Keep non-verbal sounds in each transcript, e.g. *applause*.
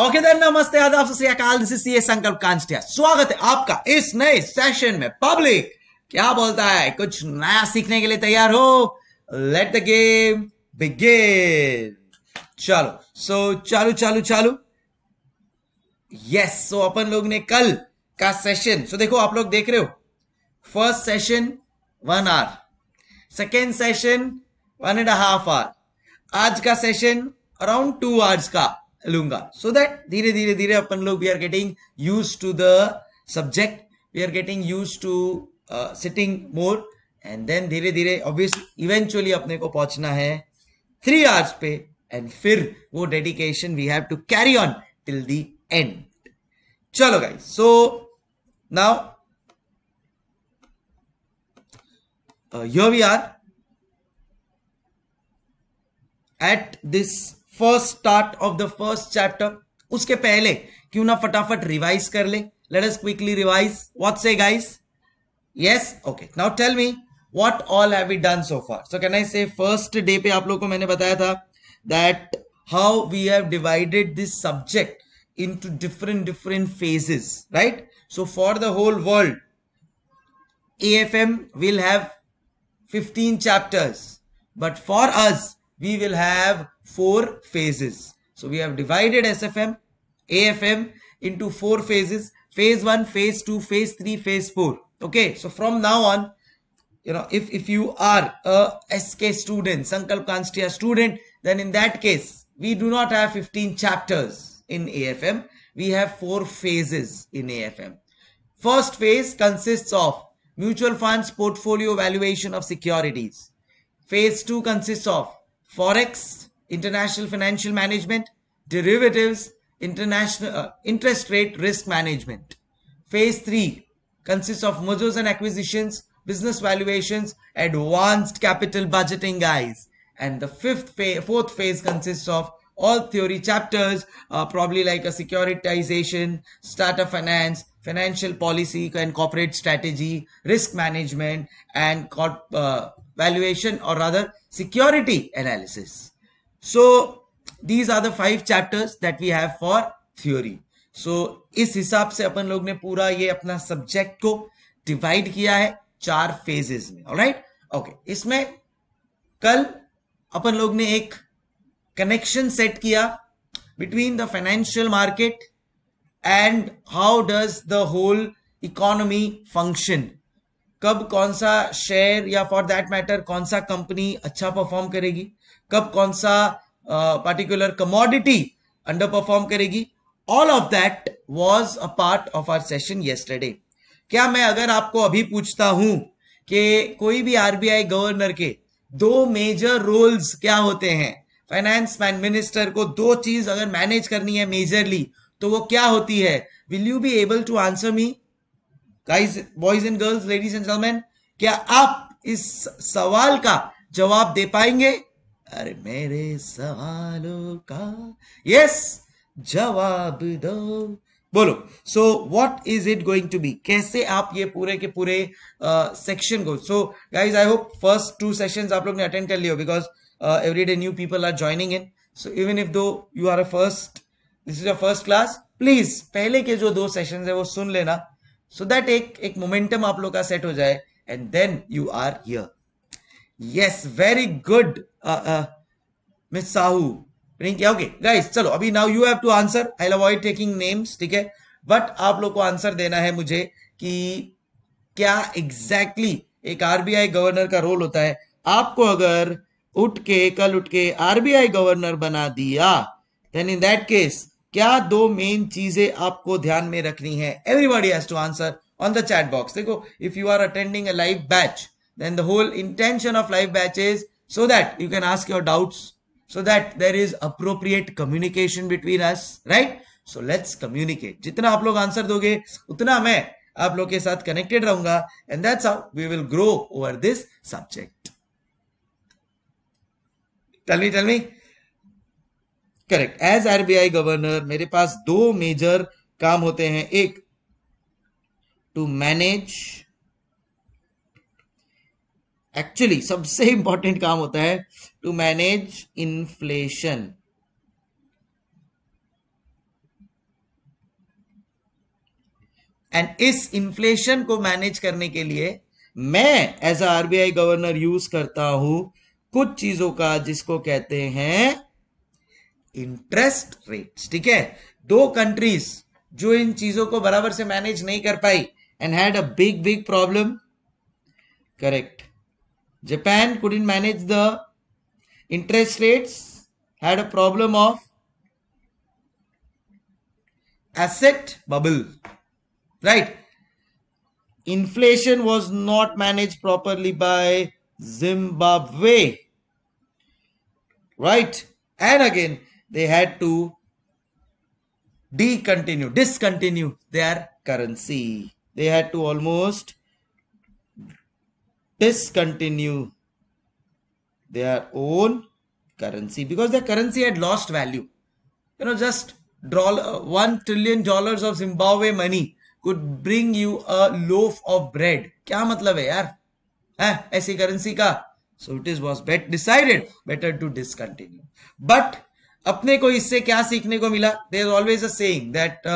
Okay then नमस्ते आदाब सत्याकाल CA संकल्प कांस्टिया स्वागत है आपका इस नए सेशन में पब्लिक क्या बोलता है कुछ नया सीखने के लिए तैयार हो लेट द गेम बिगिन चलो सो चालू चालू चालू यस सो अपन लोग ने कल का सेशन सो so, देखो आप लोग देख रहे हो first session one hour second session one and half hour आज का सेशन अराउंड टू आवर्स का लूंगा सो दैट धीरे धीरे धीरे अपन लोग we are getting used to the subject we are getting used to sitting more and then धीरे धीरे ऑब्वियस इवेंचुअली अपने को पहुंचना है थ्री आवर्स पे एंड फिर वो dedication we have to carry on till the end चलो guys so now yo we are at this first start of the first chapter उसके पहले क्यों ना फटाफट रिवाइज कर ले let us quickly revise what say guys yes okay now tell me what all have we done so far so can I say first day पे आप लोग को मैंने बताया था that how we have divided this subject different different phases right so for the whole world A F M will have fifteen chapters but for us we will have four phases. So we have divided SFM, AFM into four phases, phase one, phase two, phase three, phase four. Okay, so from now on, you know, if, if you are a SK student, Sankalp Kanstriya student, then in that case, we do not have 15 chapters in AFM. We have four phases in AFM. First phase consists of mutual funds portfolio valuation of securities. Phase 2 consists of forex, international financial management, derivatives, international uh, interest rate risk management. Phase 3 consists of mergers and acquisitions, business valuations, advanced capital budgeting guys. And the fifth phase, fourth phase consists of all theory chapters, uh, probably like a securitization, startup finance, financial policy and corporate strategy, risk management, and corp, uh, valuation or rather security analysis. So these are the five chapters that we have for theory. So so, इस हिसाब से अपन लोग ने पूरा ये अपना subject को divide किया है चार फेजेस में राइट ओके okay, इसमें कल अपन लोग ने एक कनेक्शन सेट किया between the financial market and how does the whole economy function कब कौन सा शेयर या फॉर दैट मैटर कौन सा कंपनी अच्छा परफॉर्म करेगी कब कौन सा पर्टिकुलर कमोडिटी अंडर परफॉर्म करेगी all of that was a part of our session yesterday क्या मैं अगर आपको अभी पूछता हूं कि कोई भी आरबीआई गवर्नर के दो मेजर रोल्स क्या होते हैं फाइनेंस मैन मिनिस्टर को दो चीज अगर मैनेज करनी है मेजरली तो वो क्या होती है will you be able to answer me guys boys and girls ladies and gentleman क्या आप इस सवाल का जवाब दे पाएंगे अरे मेरे सवालों का यस जवाब दो बोलो so what is it going to be कैसे आप ये पूरे के पूरे सेक्शन uh, को so guys I hope first two session आप लोग ने अटेंड कर लियो because every day new people are joining in so even if though you are a first this is a first class please पहले के जो दो सेशन है वो सुन लेना सो दैट एक एक मोमेंटम आप लोग का सेट हो जाए and then you are here yes very good miss Sahu Prinkiya okay guys चलो अभी now you have to answer I avoid taking names ठीक है बट आप लोग को आंसर देना है मुझे कि क्या एग्जैक्टली exactly एक आरबीआई गवर्नर का रोल होता है आपको अगर उठ के कल उठ के आरबीआई गवर्नर बना दिया देन इन दैट केस क्या दो मेन चीजें आपको ध्यान में रखनी है everybody has to answer on the chat box देखो if you are attending a live batch then the whole intention of live batch is so that you can ask your doubts so that there is appropriate communication between us right so let's communicate जितना आप लोग answer दोगे उतना मैं आप लोग के साथ कनेक्टेड रहूंगा and that's how we will grow over this subject tell me tell me correct as RBI governor मेरे पास दो मेजर काम होते हैं एक टू मैनेज एक्चुअली सबसे इंपॉर्टेंट काम होता है टू मैनेज इन्फ्लेशन एंड इस इन्फ्लेशन को मैनेज करने के लिए मैं एज आरबीआई गवर्नर यूज करता हूं कुछ चीजों का जिसको कहते हैं इंटरेस्ट रेट्स ठीक है दो कंट्रीज जो इन चीजों को बराबर से मैनेज नहीं कर पाई and had a big big problem correct Japan in manage the interest rates had a problem of asset bubble right inflation was not manage properly by Zimbabwe right and again they had to decontinue, discontinue their currency. They had to almost discontinue their own currency because their currency had lost value. You know, just draw uh, one trillion dollars of Zimbabwe money could bring you a loaf of bread. क्या मतलब है यार? ऐसी currency का? So it is was bet decided better to discontinue. But अपने को इससे क्या सीखने को मिला there always a that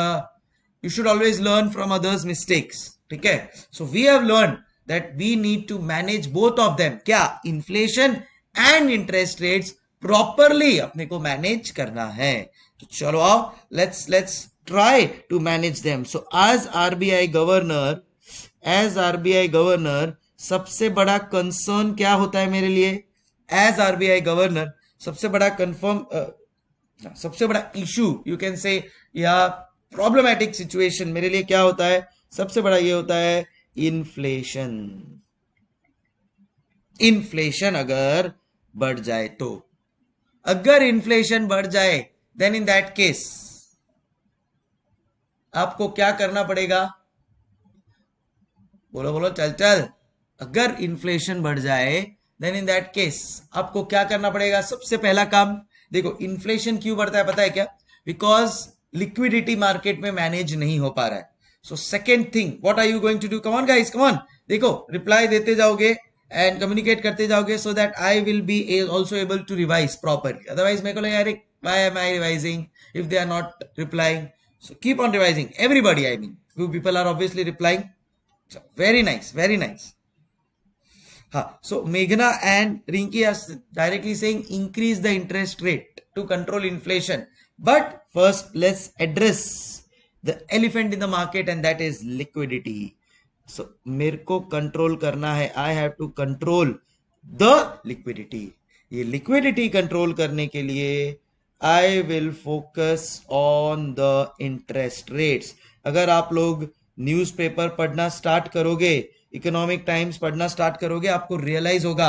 you should always learn from others mistakes ठीक है so we have learn that we need to manage both of them क्या inflation and interest rate properly अपने को मैनेज करना है तो चलो आओ let's let's try to manage them so as RBI governor as RBI governor सबसे बड़ा कंसर्न क्या होता है मेरे लिए एज आरबीआई गवर्नर सबसे बड़ा कंफर्म सबसे बड़ा इशू यू कैन से या प्रॉब्लमेटिक सिचुएशन मेरे लिए क्या होता है सबसे बड़ा ये होता है इन्फ्लेशन इन्फ्लेशन अगर बढ़ जाए तो अगर इन्फ्लेशन बढ़ जाए देन इन दैट केस आपको क्या करना पड़ेगा बोलो बोलो चल चल अगर इन्फ्लेशन बढ़ जाए देन इन दैट केस आपको क्या करना पड़ेगा सबसे पहला काम देखो इन्फ्लेशन क्यों बढ़ता है पता है क्या बिकॉज लिक्विडिटी मार्केट में मैनेज नहीं हो पा रहा है so second thing what are you going to do come on guys come on देखो रिप्लाई देते जाओगे एंड कम्युनिकेट करते जाओगे so that I will be also able to revise properly otherwise मेरे को लगे अरे why am I revising if they are not replying so keep on revising everybody I mean you people are obviously replying very nice very nice हाँ so मेघना and Rinki are directly saying increase the interest rate to control inflation but first let's address the elephant in the market and that is liquidity so मेरे को control करना है I have to control the liquidity ये liquidity control करने के लिए I will focus on the interest rates अगर आप लोग न्यूज़पेपर पढ़ना स्टार्ट करोगे इकोनॉमिक टाइम्स पढ़ना स्टार्ट करोगे आपको रियलाइज होगा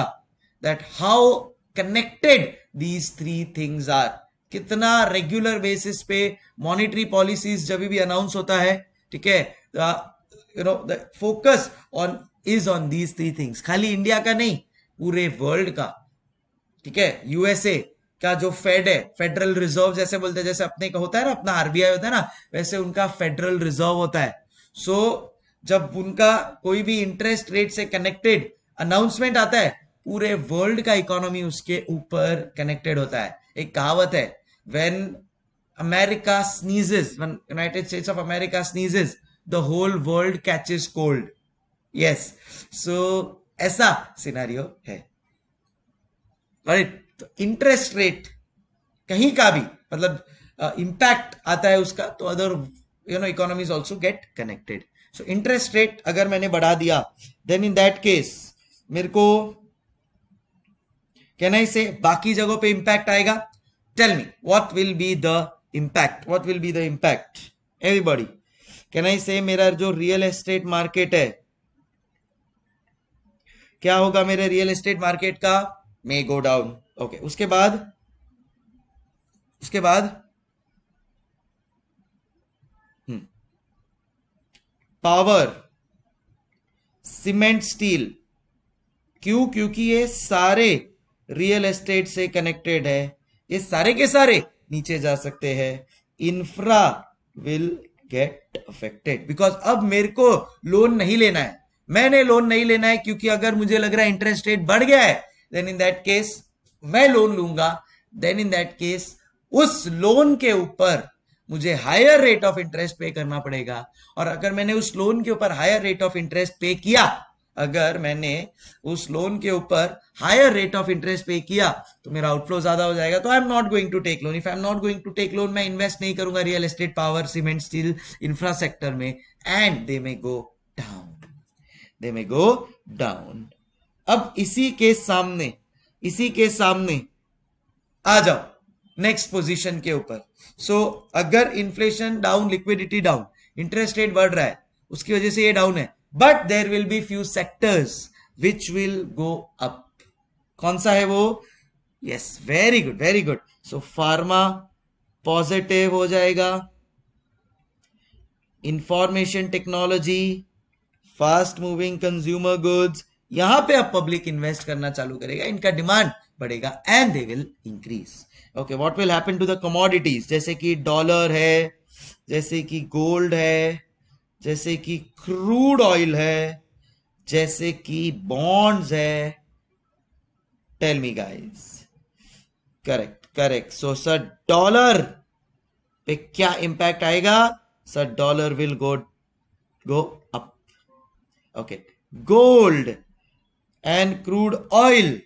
that how connected these three things are कितना रेगुलर बेसिस पे मॉनिटरी पॉलिसीज जब भी अनाउंस होता है ठीक है you know the focus on is on these three things खाली इंडिया का नहीं पूरे वर्ल्ड का ठीक है यूएसए का जो फेड है फेडरल रिजर्व जैसे बोलते हैं जैसे अपने का होता है ना अपना आरबीआई होता है ना वैसे उनका फेडरल रिजर्व होता है सो जब उनका कोई भी इंटरेस्ट रेट से कनेक्टेड अनाउंसमेंट आता है पूरे वर्ल्ड का इकोनॉमी उसके ऊपर कनेक्टेड होता है एक कहावत है when America sneezes when united states of america sneezes the whole world catches cold yes ऐसा सिनारियो है राइट तो इंटरेस्ट रेट कहीं का भी मतलब इंपैक्ट uh, आता है उसका तो other you know economies also get connected so interest rate अगर मैंने बढ़ा दिया देन इन दैट केस मेरे को कैन आई से बाकी जगहों पे इंपैक्ट आएगा tell me what will be the impact what will be the impact everybody can I say मेरा जो रियल एस्टेट मार्केट है क्या होगा मेरे रियल एस्टेट मार्केट का मे गो डाउन ओके उसके बाद उसके बाद पावर सीमेंट स्टील क्यों क्योंकि ये सारे रियल एस्टेट से कनेक्टेड है ये सारे के सारे नीचे जा सकते हैं infra will get affected because अब मेरे को लोन नहीं लेना है मैंने लोन नहीं लेना है क्योंकि अगर मुझे लग रहा है इंटरेस्ट रेट बढ़ गया है देन इन दैट केस मैं लोन लूंगा देन इन दैट केस उस लोन के ऊपर मुझे हायर रेट ऑफ इंटरेस्ट पे करना पड़ेगा और अगर मैंने उस लोन के ऊपर हायर रेट ऑफ इंटरेस्ट पे किया अगर मैंने उस लोन के ऊपर हायर रेट ऑफ इंटरेस्ट पे किया तो मेरा आउटफ्लो ज्यादा हो जाएगा तो I am not going to take loan if I am not going to take loan मैं इन्वेस्ट नहीं करूंगा real estate power cement steel infrastructure में and they may go down they may go down अब इसी के सामने इसी के सामने आ जाओ नेक्स्ट पोजीशन के ऊपर सो so, अगर inflation down liquidity down interest rate बढ़ रहा है उसकी वजह से ये डाउन है but there will be few sectors which will go up कौन सा है वो yes very good very good so pharma positive हो जाएगा information technology fast moving consumer goods यहां पे आप पब्लिक इन्वेस्ट करना चालू करेगा इनका डिमांड बढ़ेगा and they will increase okay what will happen to the commodities जैसे कि डॉलर है जैसे कि गोल्ड है जैसे कि क्रूड ऑयल है जैसे कि बॉन्ड्स है tell me guys correct correct so sir dollar पे क्या इंपैक्ट आएगा sir dollar will go go up okay gold and crude oil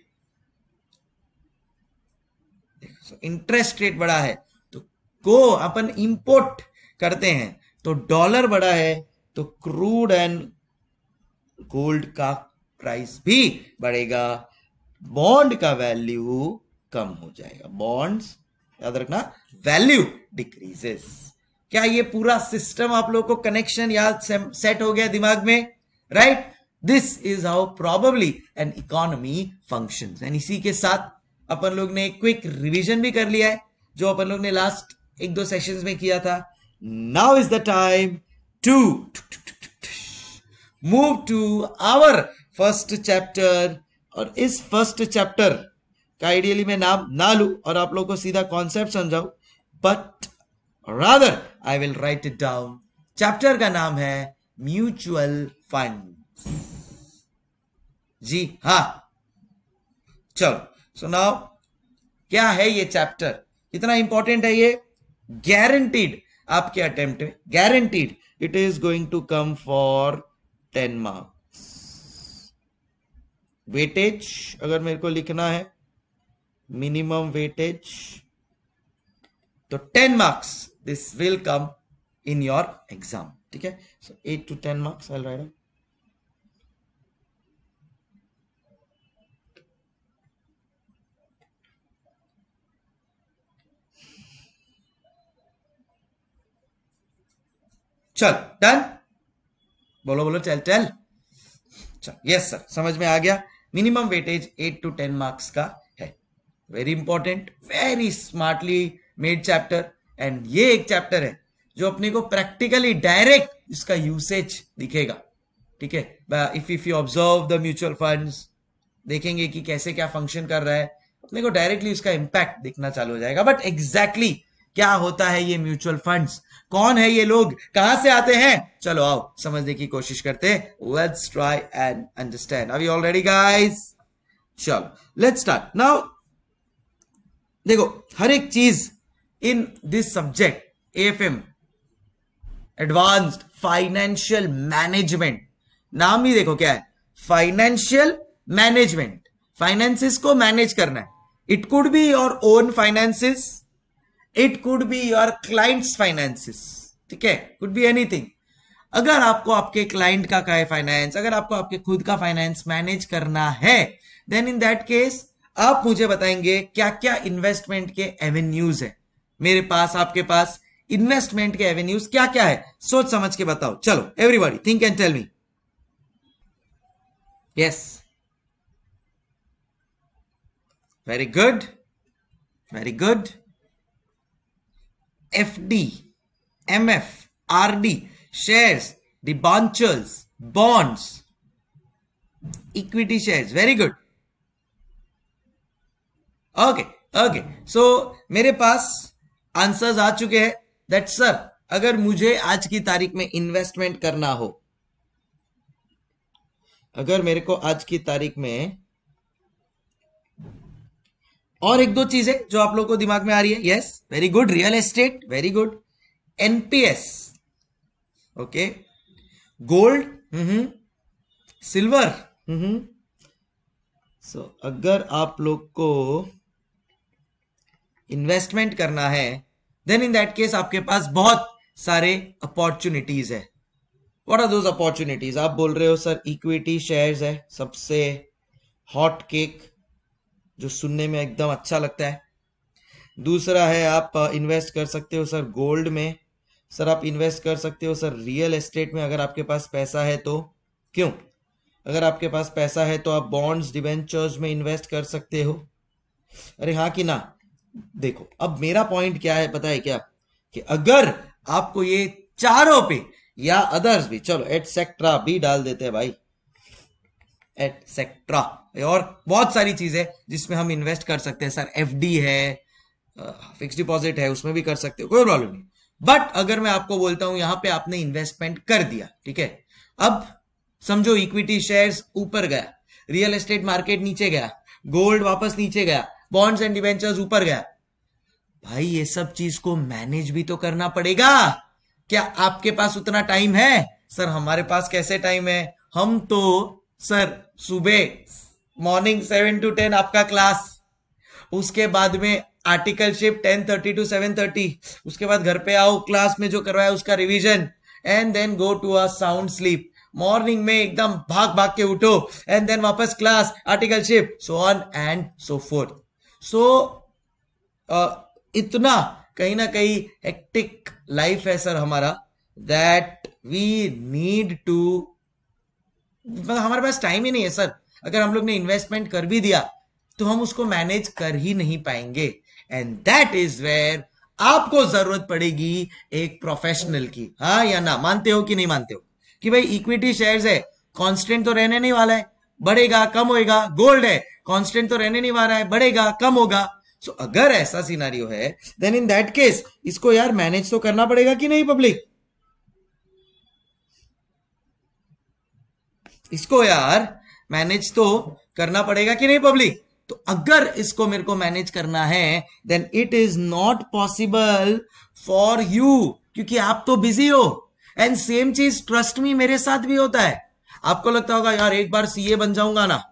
so interest rate बड़ा है तो को अपन इंपोर्ट करते हैं तो डॉलर बड़ा है तो क्रूड एंड गोल्ड का प्राइस भी बढ़ेगा बॉन्ड का वैल्यू कम हो जाएगा बॉन्ड्स याद रखना वैल्यू डिक्रीजेस क्या ये पूरा सिस्टम आप लोगों को कनेक्शन याद सेट हो गया दिमाग में right this is how probably an economy functions and इसी के साथ अपन लोग ने क्विक रिवीजन भी कर लिया है जो अपन लोग ने लास्ट एक दो सेशंस में किया था now is the time to move to our first chapter और इस फर्स्ट चैप्टर का आइडियली मैं नाम ना लू और आप लोगों को सीधा कॉन्सेप्ट समझाऊ but rather I will write it down chapter का नाम है म्यूचुअल फंड जी हा चलो सो so नाउ क्या है ये चैप्टर कितना इंपॉर्टेंट है ये गारंटीड आपके attempt guaranteed it is going to come for ten marks weightage अगर मेरे को लिखना है मिनिमम वेटेज तो ten marks this will come in your exam ठीक है so eight to ten marks I write चल डन बोलो बोलो चल चल चल यस सर समझ में आ गया minimum weightage eight to ten marks का है very important very smartly made chapter and ये एक चैप्टर है जो अपने को प्रैक्टिकली डायरेक्ट इसका यूसेज दिखेगा ठीक है if if you observe the mutual funds देखेंगे कि कैसे क्या फंक्शन कर रहा है अपने को डायरेक्टली उसका इंपैक्ट दिखना चालू हो जाएगा बट एग्जैक्टली exactly क्या होता है ये म्यूचुअल फंड्स कौन है ये लोग कहां से आते हैं चलो आओ समझने की कोशिश करते हैं लेट्स ट्राई एंड अंडरस्टैंड अभी ऑलरेडी गाइस चलो लेट्स स्टार्ट नाउ देखो हर एक चीज in this subject um advanced financial management नाम ही देखो क्या है फाइनेंशियल मैनेजमेंट फाइनेंसिस को मैनेज करना है it could be your own finances it could be your clients finances ठीक है कुड बी एनीथिंग अगर आपको आपके क्लाइंट का का है फाइनेंस अगर आपको आपके खुद का फाइनेंस मैनेज करना है देन इन दैट केस आप मुझे बताएंगे क्या क्या इन्वेस्टमेंट के एवेन्यूज है मेरे पास आपके पास इन्वेस्टमेंट के एवेन्यूज क्या क्या है सोच समझ के बताओ चलो everybody think and tell me yes very good very good FD, MF, RD, shares, debentures, bonds, equity shares. Very good. Okay okay so मेरे पास आंसर्स आ चुके हैं दैट सर अगर मुझे आज की तारीख में इन्वेस्टमेंट करना हो अगर मेरे को आज की तारीख में और एक दो चीजें जो आप लोग को दिमाग में आ रही है yes very good real estate very good NPS okay gold hmm silver hmm so अगर आप लोग को इन्वेस्टमेंट करना है देन इन दैट केस आपके पास बहुत सारे अपॉर्चुनिटीज है व्हाट आर दोज अपॉर्चुनिटीज आप बोल रहे हो सर इक्विटी शेयर्स है सबसे हॉट केक जो सुनने में एकदम अच्छा लगता है दूसरा है आप इन्वेस्ट कर सकते हो सर गोल्ड में सर आप इन्वेस्ट कर सकते हो सर रियल एस्टेट में अगर आपके पास पैसा है तो क्यों अगर आपके पास पैसा है तो आप बॉन्ड्स डिवेंचर्स में इन्वेस्ट कर सकते हो अरे हाँ कि ना देखो अब मेरा पॉइंट क्या है पता है क्या कि अगर आपको ये चारों पे या अदर्स भी चलो एटसेक्ट्रा भी डाल देते हैं भाई एटसेक्ट्रा और बहुत सारी चीजें जिसमें हम इन्वेस्ट कर सकते हैं सर एफ है फिक्स डिपॉजिट है उसमें भी कर सकते हो कोई प्रॉब्लम नहीं बट अगर मैं आपको बोलता हूं यहां पे आपने इन्वेस्टमेंट कर दिया ठीक है अब समझो इक्विटी शेयर्स ऊपर गया रियल एस्टेट मार्केट नीचे गया गोल्ड वापस नीचे गया बॉन्ड्स एंड डिवेंचर्स ऊपर गया भाई ये सब चीज को मैनेज भी तो करना पड़ेगा क्या आपके पास उतना टाइम है सर हमारे पास कैसे टाइम है हम तो सर सुबह मॉर्निंग सेवन टू टेन आपका क्लास उसके बाद में articleship ten thirty to seven thirty उसके बाद घर पे आओ क्लास में जो करवाया उसका revision and then go to a sound sleep morning में एकदम भाग भाग के उठो एंड देन वापस class articleship so on and so forth so इतना कहीं ना कहीं एक्टिक लाइफ है सर हमारा दैट वी नीड टू मतलब हमारे पास टाइम ही नहीं है सर अगर हम लोग ने इन्वेस्टमेंट कर भी दिया तो हम उसको मैनेज कर ही नहीं पाएंगे एंड दैट इज वेयर आपको जरूरत पड़ेगी एक प्रोफेशनल की हाँ या ना मानते हो कि नहीं मानते हो कि भाई इक्विटी शेयर्स है कांस्टेंट तो रहने नहीं वाला है बढ़ेगा कम होएगा गोल्ड है कांस्टेंट तो रहने नहीं वाला है बढ़ेगा कम होगा सो so, अगर ऐसा सिनारियो है देन इन दैट केस इसको यार मैनेज तो करना पड़ेगा कि नहीं पब्लिक इसको यार मैनेज तो करना पड़ेगा कि नहीं पब्लिक तो अगर इसको मेरे को मैनेज करना है then it is not possible for you क्योंकि आप तो बिजी हो एंड सेम चीज ट्रस्ट मी मेरे साथ भी होता है आपको लगता होगा यार एक बार सीए बन जाऊंगा ना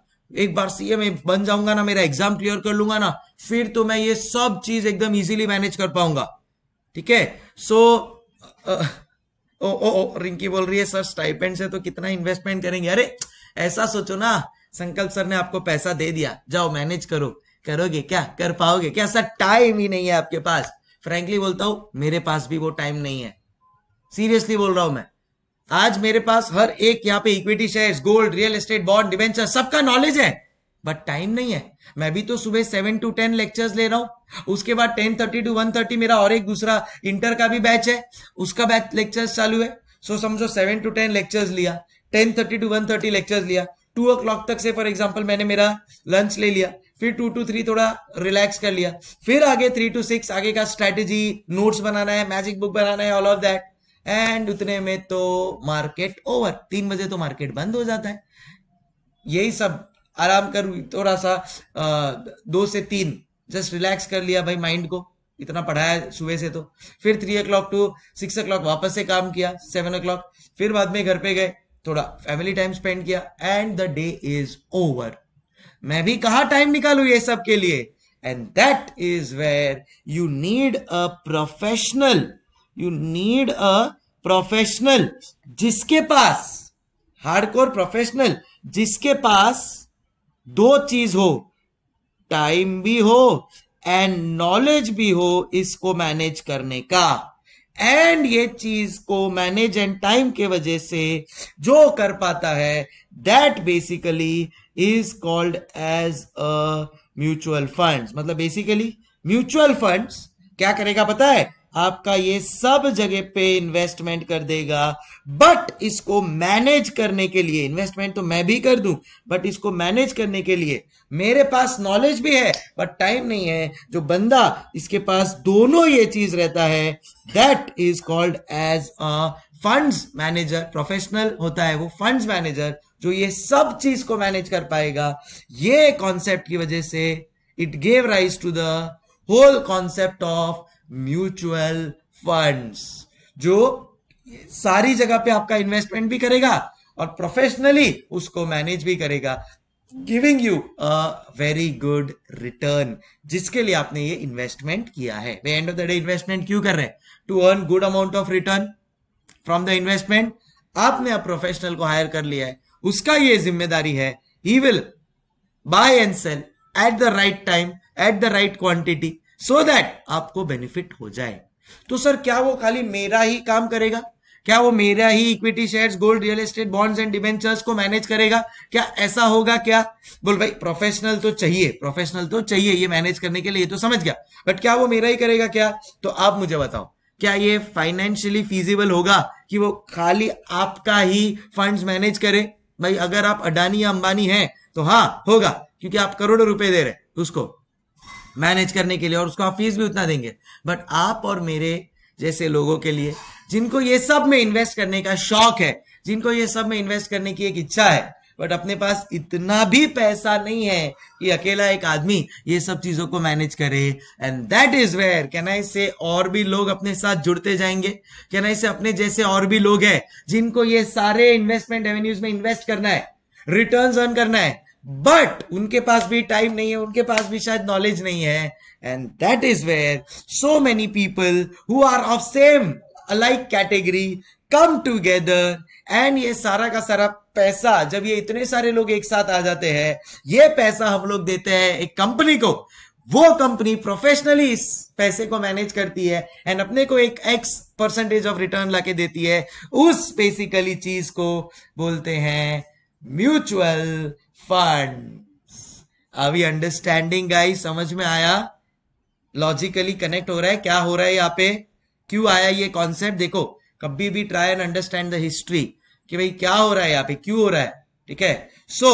एक बार सीए में बन जाऊंगा ना मेरा एग्जाम क्लियर कर लूंगा ना फिर तो मैं ये सब चीज एकदम इजीली मैनेज कर पाऊंगा ठीक है सो uh, ओ, ओ, रिंकी बोल रही है सर स्टाइपेंड से तो कितना इन्वेस्टमेंट करेंगे अरे ऐसा सोचो ना संकल्प सर ने आपको पैसा दे दिया जाओ मैनेज करो करोगे क्या कर पाओगे क्या ऐसा टाइम ही नहीं है आपके पास फ्रेंकली बोलता हूं मेरे पास भी वो टाइम नहीं है सीरियसली बोल रहा हूं मैं आज मेरे पास हर एक यहाँ पे equity shares gold real estate bond debenture सबका नॉलेज है बट टाइम नहीं है मैं भी तो सुबह सेवन टू टेन लेक्चर्स ले रहा हूं उसके बाद ten thirty to one thirty मेरा और एक दूसरा इंटर का भी बैच है उसका बैच लेक्चर्स चालू है सो समझो सेवन टू टेन लेक्चर्स लिया ten thirty to one thirty lecture लिया टू ओ क्लॉक तक से फॉर एग्जाम्पल मैंने मेरा लंच ले लिया फिर टू टू थ्री थोड़ा रिलैक्स कर लिया फिर आगे थ्री टू सिक्स आगे का स्ट्रेटेजी नोट्स बनाना है मैजिक बुक बनाना है ऑल ऑफ दैट एंड उतने में तो मार्केट ओवर तीन बजे तो मार्केट बंद हो जाता है यही सब आराम कर थोड़ा सा आ, दो से तीन जस्ट रिलैक्स कर लिया भाई माइंड को इतना पढ़ाया सुबह से तो फिर three o'clock to six o'clock वापस से काम किया सेवन ओ क्लॉक फिर बाद में घर पे गए थोड़ा फैमिली टाइम स्पेंड किया and the day is over मैं भी कहा टाइम निकालू ये सब के लिए and that is where you need a professional you need a professional जिसके पास हार्डकोर प्रोफेशनल जिसके पास दो चीज हो टाइम भी हो एंड नॉलेज भी हो इसको मैनेज करने का एंड ये चीज को मैनेज एंड टाइम के वजह से जो कर पाता है that basically is called as a mutual funds मतलब बेसिकली म्यूचुअल फंड्स क्या करेगा पता है आपका ये सब जगह पे इन्वेस्टमेंट कर देगा बट इसको मैनेज करने के लिए इन्वेस्टमेंट तो मैं भी कर दूं बट इसको मैनेज करने के लिए मेरे पास नॉलेज भी है बट टाइम नहीं है जो बंदा इसके पास दोनों ये चीज रहता है that is called as a funds manager professional होता है वो फंड्स मैनेजर जो ये सब चीज को मैनेज कर पाएगा ये कॉन्सेप्ट की वजह से it gave rise to the whole concept of mutual funds जो सारी जगह पे आपका इन्वेस्टमेंट भी करेगा और प्रोफेशनली उसको मैनेज भी करेगा giving you a very good return जिसके लिए आपने ये इन्वेस्टमेंट किया है end of the day investment क्यों कर रहे हैं to earn good amount of return from the investment आपने अब प्रोफेशनल को हायर कर लिया है उसका ये जिम्मेदारी है he will buy and sell at the right time at the right quantity so so that आपको बेनिफिट हो जाए तो सर क्या वो खाली मेरा ही काम करेगा क्या वो मेरा ही equity shares gold real estate bonds and debentures को मैनेज करेगा क्या ऐसा होगा क्या बोल भाई प्रोफेशनल तो चाहिए प्रोफेशनल तो चाहिए ये मैनेज करने के लिए तो समझ गया बट क्या वो मेरा ही करेगा क्या तो आप मुझे बताओ क्या ये फाइनेंशियली फिजिबल होगा कि वो खाली आपका ही फंड्स मैनेज करे भाई अगर आप अडानी या अंबानी हैं तो हाँ होगा क्योंकि आप करोड़ों रुपए दे रहे उसको मैनेज करने के लिए और उसको आप फीस भी उतना देंगे बट आप और मेरे जैसे लोगों के लिए जिनको ये सब में इन्वेस्ट करने का शौक है जिनको ये सब में इन्वेस्ट करने की एक इच्छा है बट अपने पास इतना भी पैसा नहीं है कि अकेला एक आदमी ये सब चीजों को मैनेज करे एंड दैट इज वेयर क्या आई से और भी लोग अपने साथ जुड़ते जाएंगे क्या आई से अपने जैसे और भी लोग हैं जिनको ये सारे इन्वेस्टमेंट एवेन्यूज में इन्वेस्ट करना है रिटर्न अर्न करना है बट उनके पास भी टाइम नहीं है उनके पास भी शायद नॉलेज नहीं है and that is where so many people who are of same alike category come together and ये सारा का सारा पैसा जब ये इतने सारे लोग एक साथ आ जाते हैं ये पैसा हम लोग देते हैं एक कंपनी को वो कंपनी प्रोफेशनली इस पैसे को मैनेज करती है एंड अपने को एक एक्स परसेंटेज ऑफ रिटर्न लाके देती है उस बेसिकली चीज को बोलते हैं म्यूचुअल फंड्स अभी अंडरस्टैंडिंग गाइस समझ में आया लॉजिकली कनेक्ट हो रहा है क्या हो रहा है यहाँ पे क्यों आया ये कॉन्सेप्ट देखो कभी भी try and understand the history कि भाई क्या हो रहा है यहाँ पे क्यों हो रहा है ठीक है सो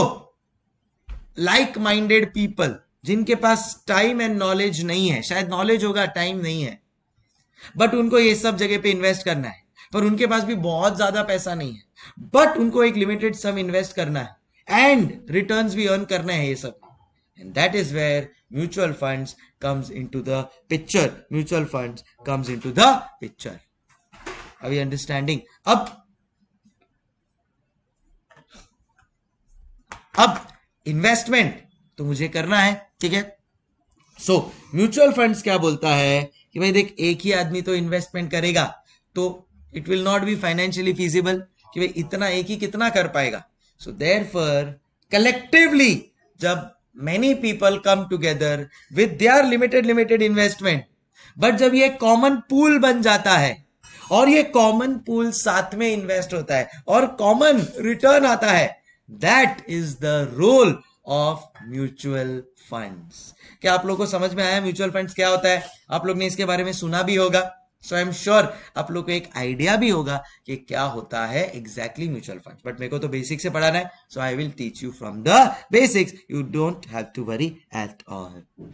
लाइक माइंडेड पीपल जिनके पास टाइम एंड नॉलेज नहीं है शायद नॉलेज होगा टाइम नहीं है बट उनको ये सब जगह पे इन्वेस्ट करना है पर उनके पास भी बहुत ज्यादा पैसा नहीं है बट उनको एक लिमिटेड सम इन्वेस्ट करना है and returns भी earn करना है ये सब and that is where mutual funds comes into the picture mutual funds comes into the picture are we understanding अब अब इन्वेस्टमेंट तो मुझे करना है ठीक है सो म्यूचुअल फंड्स क्या बोलता है कि भाई देख एक ही आदमी तो इन्वेस्टमेंट करेगा तो it will not be financially feasible कि भाई इतना एक ही कितना कर पाएगा देर फॉर कलेक्टिवली जब many people come together with their limited limited investment but जब ये कॉमन पूल बन जाता है और ये कॉमन पूल साथ में इन्वेस्ट होता है और कॉमन रिटर्न आता है that is the role of mutual funds क्या आप लोगों को समझ में आया म्यूचुअल फंड्स क्या होता है आप लोग ने इसके बारे में सुना भी होगा सो आई एम श्योर आप लोग को एक आइडिया भी होगा कि क्या होता है एग्जैक्टली म्यूचुअल फंड बट मेरे को तो बेसिक से पढ़ाना है so I will teach you from the basics you don't have to worry at all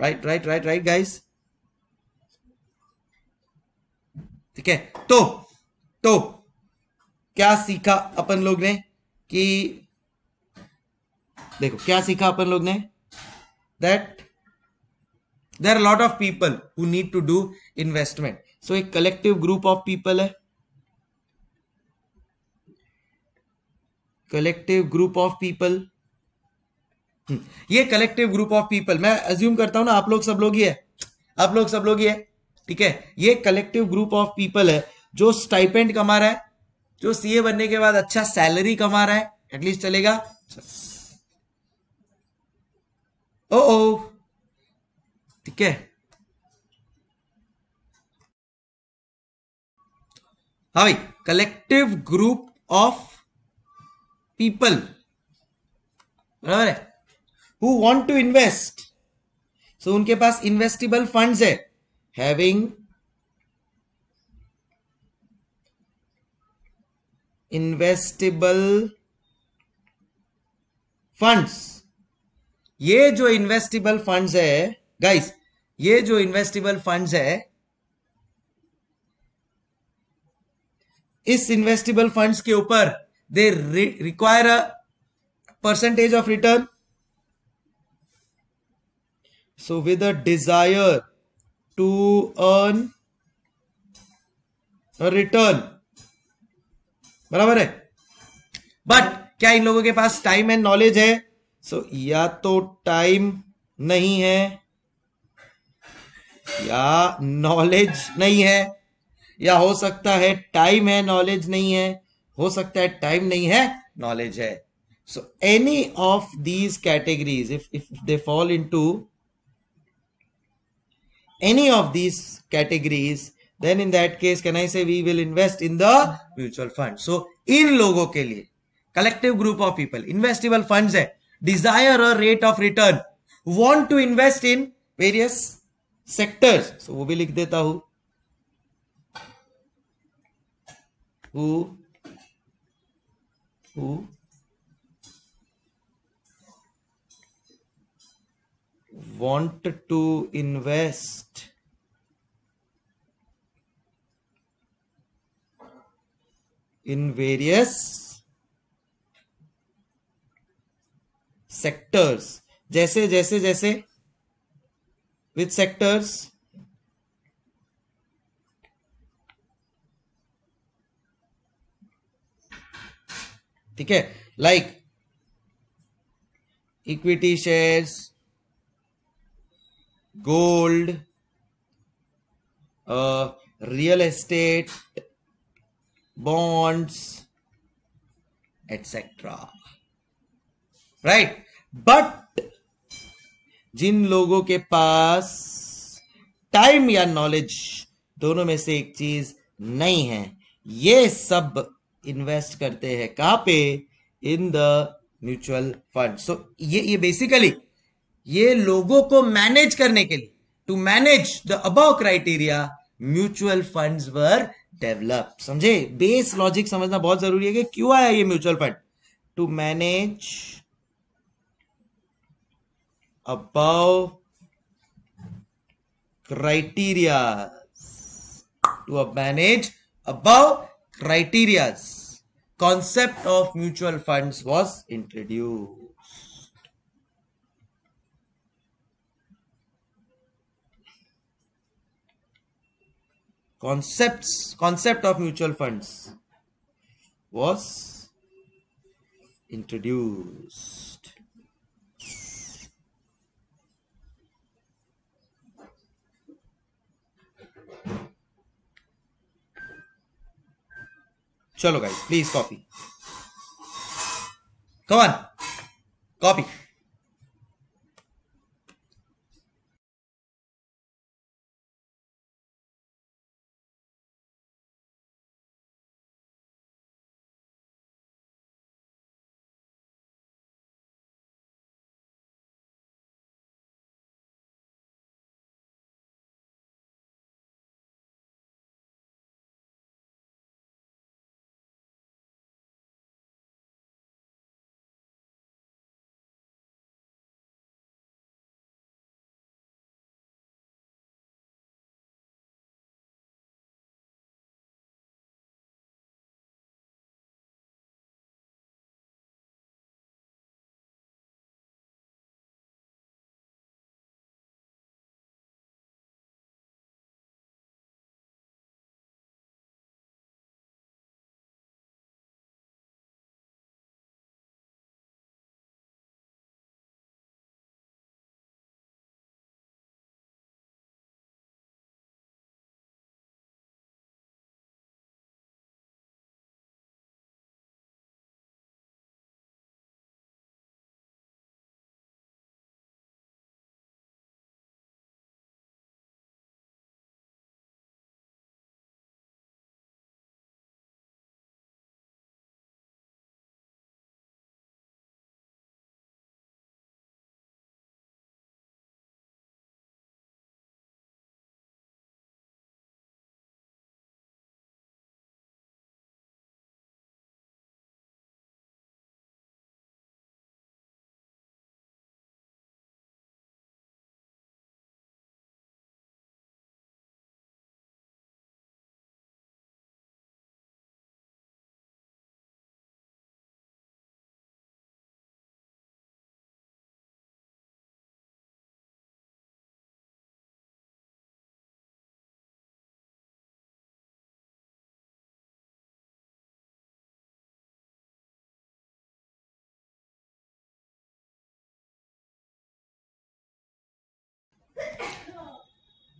right right right right guys ठीक है तो तो क्या सीखा अपन लोग ने कि देखो क्या सीखा अपन लोग ने that there are lot of people who need to do investment so एक कलेक्टिव ग्रुप ऑफ पीपल है कलेक्टिव ग्रुप ऑफ पीपल ये कलेक्टिव ग्रुप ऑफ पीपल मैं अज्यूम करता हूं ना आप लोग सब लोग ही है आप लोग सब लोग ही है ठीक है ये कलेक्टिव ग्रुप ऑफ पीपल है जो स्टाइपेंड कमा रहा है जो सीए बनने के बाद अच्छा सैलरी कमा रहा है एटलीस्ट चलेगा ओ ओ ठीक है हाँ भाई कलेक्टिव ग्रुप ऑफ पीपल बराबर है who want to invest so उनके पास इन्वेस्टेबल फंड्स है हैविंग इन्वेस्टेबल फंड्स ये जो इन्वेस्टेबल फंड्स है गाइस ये जो इन्वेस्टेबल फंड्स है इस इन्वेस्टेबल फंड्स के ऊपर they require a percentage of return so with a desire to earn return बराबर है बट क्या इन लोगों के पास टाइम एंड नॉलेज है सो so, या तो टाइम नहीं है या नॉलेज नहीं है या हो सकता है टाइम है नॉलेज नहीं है हो सकता है टाइम नहीं है नॉलेज है so any of these categories if if they fall into any of these categories then in that case can I say we will invest in the mutual fund so इन लोगों के लिए collective group of people investable fund है desire a rate of return want to invest in various sectors so वो भी लिख देता हूं who who want to invest in various sectors जैसे जैसे जैसे which sectors ठीक है like equity shares gold real estate bonds etc right but जिन लोगों के पास टाइम या नॉलेज दोनों में से एक चीज नहीं है ये सब इन्वेस्ट करते हैं कहां पे in the mutual fund so ये ये बेसिकली ये लोगों को मैनेज करने के लिए to manage the above criteria mutual funds were develop समझे बेस लॉजिक समझना बहुत जरूरी है कि क्यों आया ये mutual fund to manage above criteria to manage above criteria concept of mutual funds was introduced concepts concept of mutual funds was introduced चलो guys please copy come on copy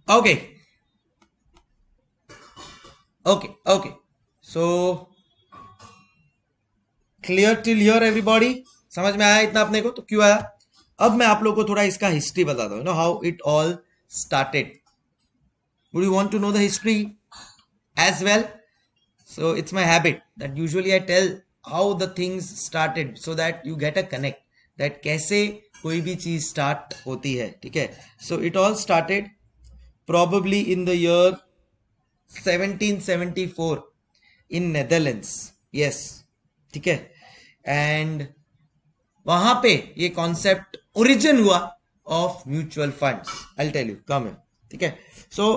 okay okay okay so clear till here everybody समझ में आया इतना अपने को तो क्यों आया अब मैं आप लोग को थोड़ा इसका हिस्ट्री बताता to know how it all started would you want to know the history as well so it's my habit that usually I tell how the things started so that you get a connect that कैसे कोई भी चीज़ start होती है ठीक है so it all started probably in the year 1774 in Netherlands yes ठीक है एंड वहां पे ये कॉन्सेप्ट ओरिजिन हुआ of mutual funds I tell you come ठीक है so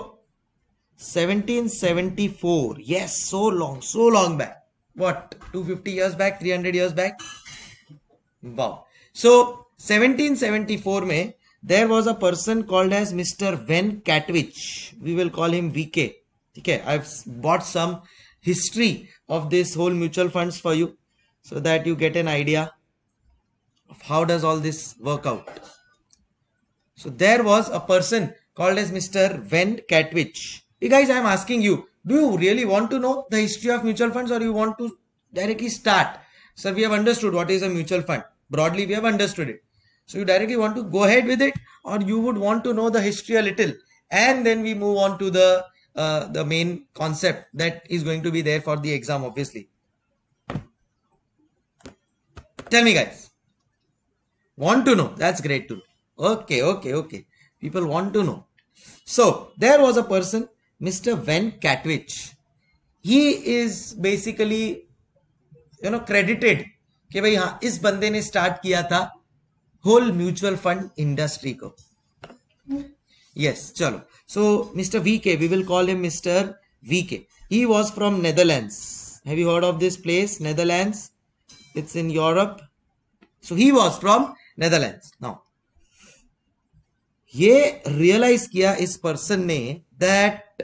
1774 yes so long so long back what 250 years back 300 years back wow So 1774 में there was a person called as Mr. Ven Catwich. We will call him VK. Okay, I've bought some history of this whole mutual funds for you so that you get an idea of how does all this work out. So there was a person called as Mr. Ven Catwich. You guys, I'm asking you, do you really want to know the history of mutual funds or you want to directly start? Sir, we have understood what is a mutual fund. Broadly, we have understood it. So you directly want to go ahead with it or you would want to know the history a little. And then we move on to the, uh, the main concept that is going to be there for the exam, obviously. Tell me guys. Want to know. That's great to know. Okay, okay, okay. People want to know. So there was a person, Mr. Van Katwich. He is basically, you know, credited कि भाई हाँ इस बंदे ने start किया था whole mutual fund industry को yes चलो so mister V K we will call him mister V K he was from Netherlands have you heard of this place Netherlands it's in Europe so he was from Netherlands now ये realize किया इस person ने that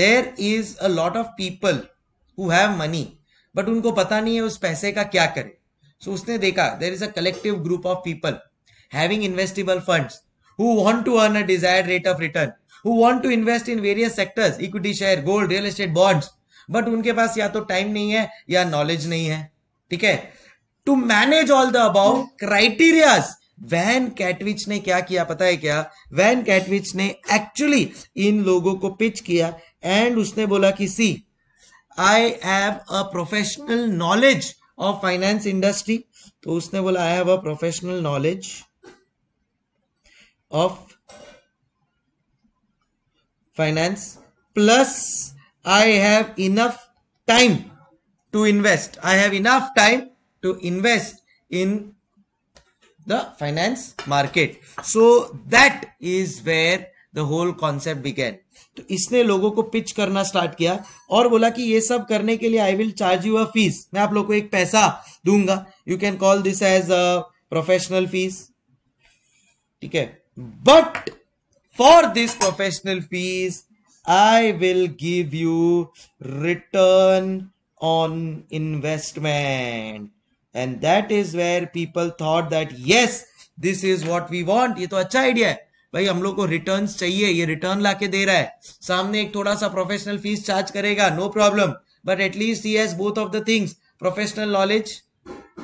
there is a lot of people who have money but उनको पता नहीं है उस पैसे का क्या करे सो so उसने देखा there is a collective group of people having investable funds who want to earn a desired rate of return who want to invest in various sectors equity share gold real estate bonds but उनके पास या तो time नहीं है या knowledge नहीं है ठीक है to manage all the above criterias van Ketwich ने क्या किया पता है क्या वैन कैटविच ने एक्चुअली इन लोगों को पिच किया एंड उसने बोला कि see I have a professional knowledge of finance industry तो उसने बोला I have a professional knowledge of finance plus I have enough time to invest. I have enough time to invest in the finance market. So that is where the whole concept began. तो इसने लोगों को pitch करना start किया और बोला कि ये सब करने के लिए I will charge you a fee मैं आप लोग को एक पैसा दूंगा you can call this as a professional fee ठीक है but for this professional fee I will give you return on investment and that is where people thought that yes this is what we want ये तो अच्छा idea है भाई हम लोग को रिटर्न चाहिए ये रिटर्न लाके दे रहा है सामने एक थोड़ा सा प्रोफेशनल फीस चार्ज करेगा no problem but atleast he has both of the things professional knowledge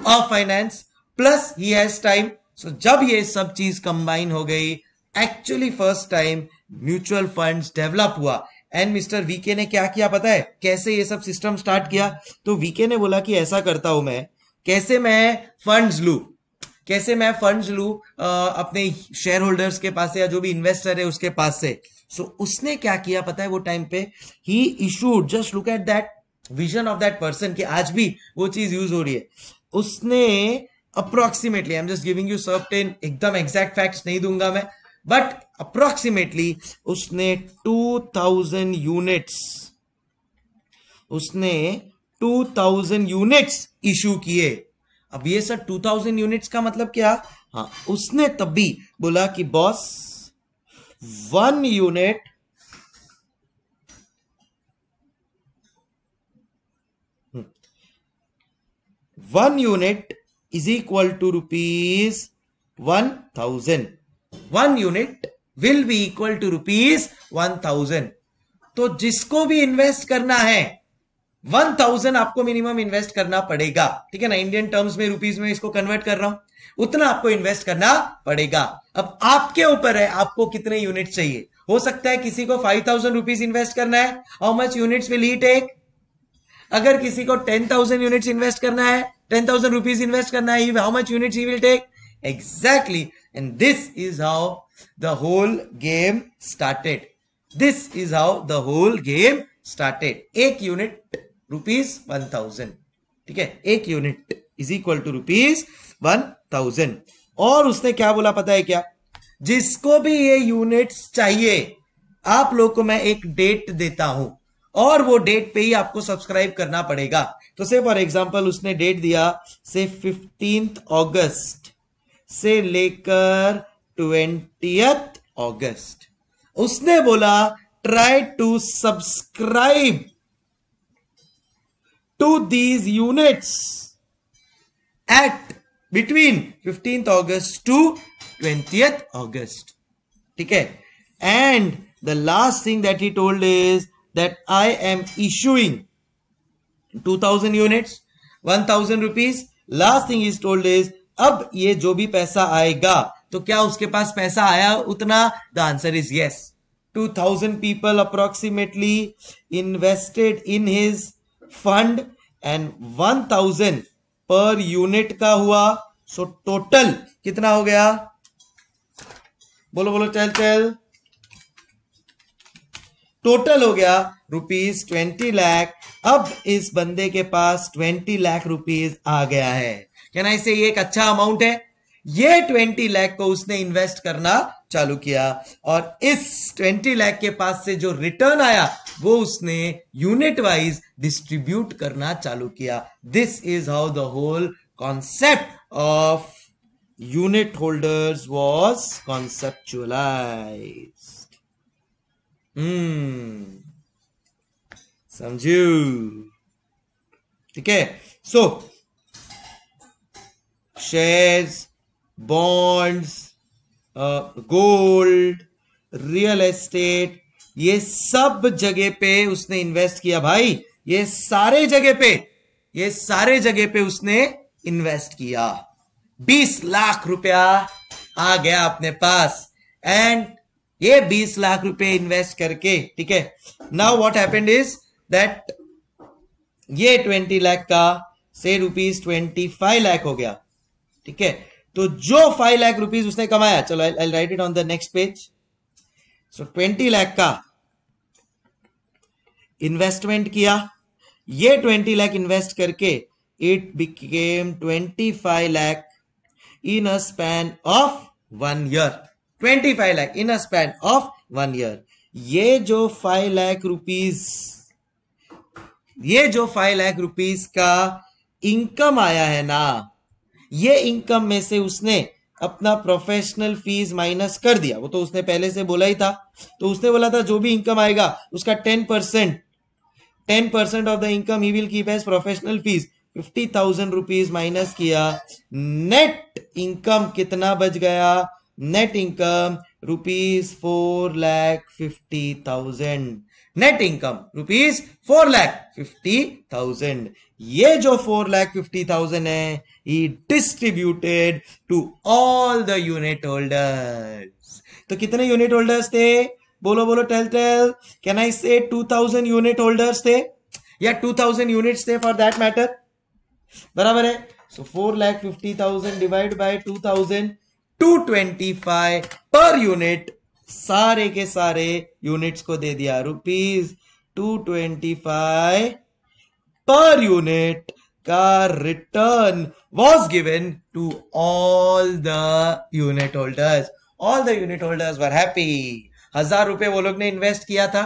of finance plus he has time so जब ये सब चीज कंबाइन हो गई actually first time mutual fund develop हुआ एंड मिस्टर वीके ने क्या किया पता है कैसे ये सब सिस्टम स्टार्ट किया तो वीके ने बोला कि ऐसा करता हूं मैं कैसे मैं फंड्स लू कैसे मैं फंड लू अपने शेयर होल्डर्स के पास से या जो भी इन्वेस्टर है उसके पास से सो so, उसने क्या किया पता है वो टाइम पे ही issued just look at that vision of that person की आज भी वो चीज यूज हो रही है उसने approximately I am just giving you ten एकदम एग्जैक्ट फैक्ट्स नहीं दूंगा मैं बट अप्रोक्सीमेटली उसने टू थाउजेंड यूनिट्स उसने टू थाउजेंड यूनिट्स इशू किए अब ये सर टू थाउजेंड यूनिट्स का मतलब क्या हाँ उसने तब भी बोला कि boss one unit one unit is equal to rupees one thousand one unit will be equal to rupees one thousand तो जिसको भी इन्वेस्ट करना है वन थाउजेंड आपको मिनिमम इन्वेस्ट करना पड़ेगा ठीक है ना इंडियन टर्म्स में रुपीज में इसको कन्वर्ट कर रहा हूं उतना आपको इन्वेस्ट करना पड़ेगा अब आपके ऊपर है आपको कितने यूनिट चाहिए हो सकता है किसी को फाइव थाउजेंड रुपीज इन्वेस्ट करना है how much unit will he take अगर किसी को टेन थाउजेंड यूनिट इन्वेस्ट करना है टेन थाउजेंड रुपीज इन्वेस्ट करना है how much unit he will take exactly and this is how the whole game started this is how the whole game started एक unit rupees one thousand ठीक है एक unit is equal to rupees one thousand और उसने क्या बोला पता है क्या जिसको भी ये यूनिट्स चाहिए आप लोग को मैं एक डेट देता हूं और वो डेट पे ही आपको सब्सक्राइब करना पड़ेगा तो से फॉर एग्जांपल उसने डेट दिया से फिफ्टींथ अगस्त से लेकर ट्वेंटी अगस्त उसने बोला try to subscribe to these units at between 15th August to 20th August. Okay. And the last thing that he told is that I am issuing 2000 units, 1000 rupees. Last thing he is told is, ab ye jo bhi paisa aega, to kya uske paas paisa aaya utna? The answer is yes. 2000 people approximately invested in his fund and one thousand per unit का हुआ सो so, total कितना हो गया बोलो बोलो चल चल total हो गया रुपीज ट्वेंटी लाख अब इस बंदे के पास ट्वेंटी लाख रुपीज आ गया है कहना इसे ये एक अच्छा अमाउंट है ये ट्वेंटी लैख को उसने इन्वेस्ट करना चालू किया और इस ट्वेंटी लैख के पास से जो रिटर्न आया वो उसने यूनिट वाइज डिस्ट्रीब्यूट करना चालू किया this is how the whole concept of unit holders was conceptualize समझू ठीक है so shares bonds gold real estate ये सब जगह पे उसने इन्वेस्ट किया भाई ये सारे जगह पे ये सारे जगह पे उसने इन्वेस्ट किया 20 लाख रुपया आ गया अपने पास एंड ये 20 लाख रुपए इन्वेस्ट करके ठीक है now what happened is that ये 20 लाख का से रुपीज ट्वेंटी लाख हो गया ठीक है तो जो फाइव लाख रुपीज उसने कमाया चलो I write it on the next page so twenty lakh का इन्वेस्टमेंट किया ये ट्वेंटी लाख इन्वेस्ट करके it became twenty five lakh in a span of one year twenty five lakh in a span of one year ये जो five lakh rupees ये जो five lakh rupees का income आया है ना ये इनकम में से उसने अपना प्रोफेशनल फीस माइनस कर दिया वो तो उसने पहले से बोला ही था तो उसने बोला था जो भी इनकम आएगा उसका ten percent ten percent of the income he will keep as professional fees fifty thousand rupees minus किया नेट इनकम कितना बच गया net income rupees four lakh fifty thousand net income rupees four lakh fifty thousand ये जो four lakh fifty thousand है he distributed to all the unit holders तो कितने unit holders थे बोलो बोलो टेल टेल कैन आई से 2000 यूनिट होल्डर्स थे या टू थाउजेंड यूनिट थे फॉर दैट मैटर बराबर है so four lakh fifty thousand divide by two thousand two twenty five per unit सारे के सारे यूनिट्स को दे दिया rupees two twenty five per unit का return was given to all the unit holders all the unit holders were happy. हजार रुपए वो लोग ने इन्वेस्ट किया था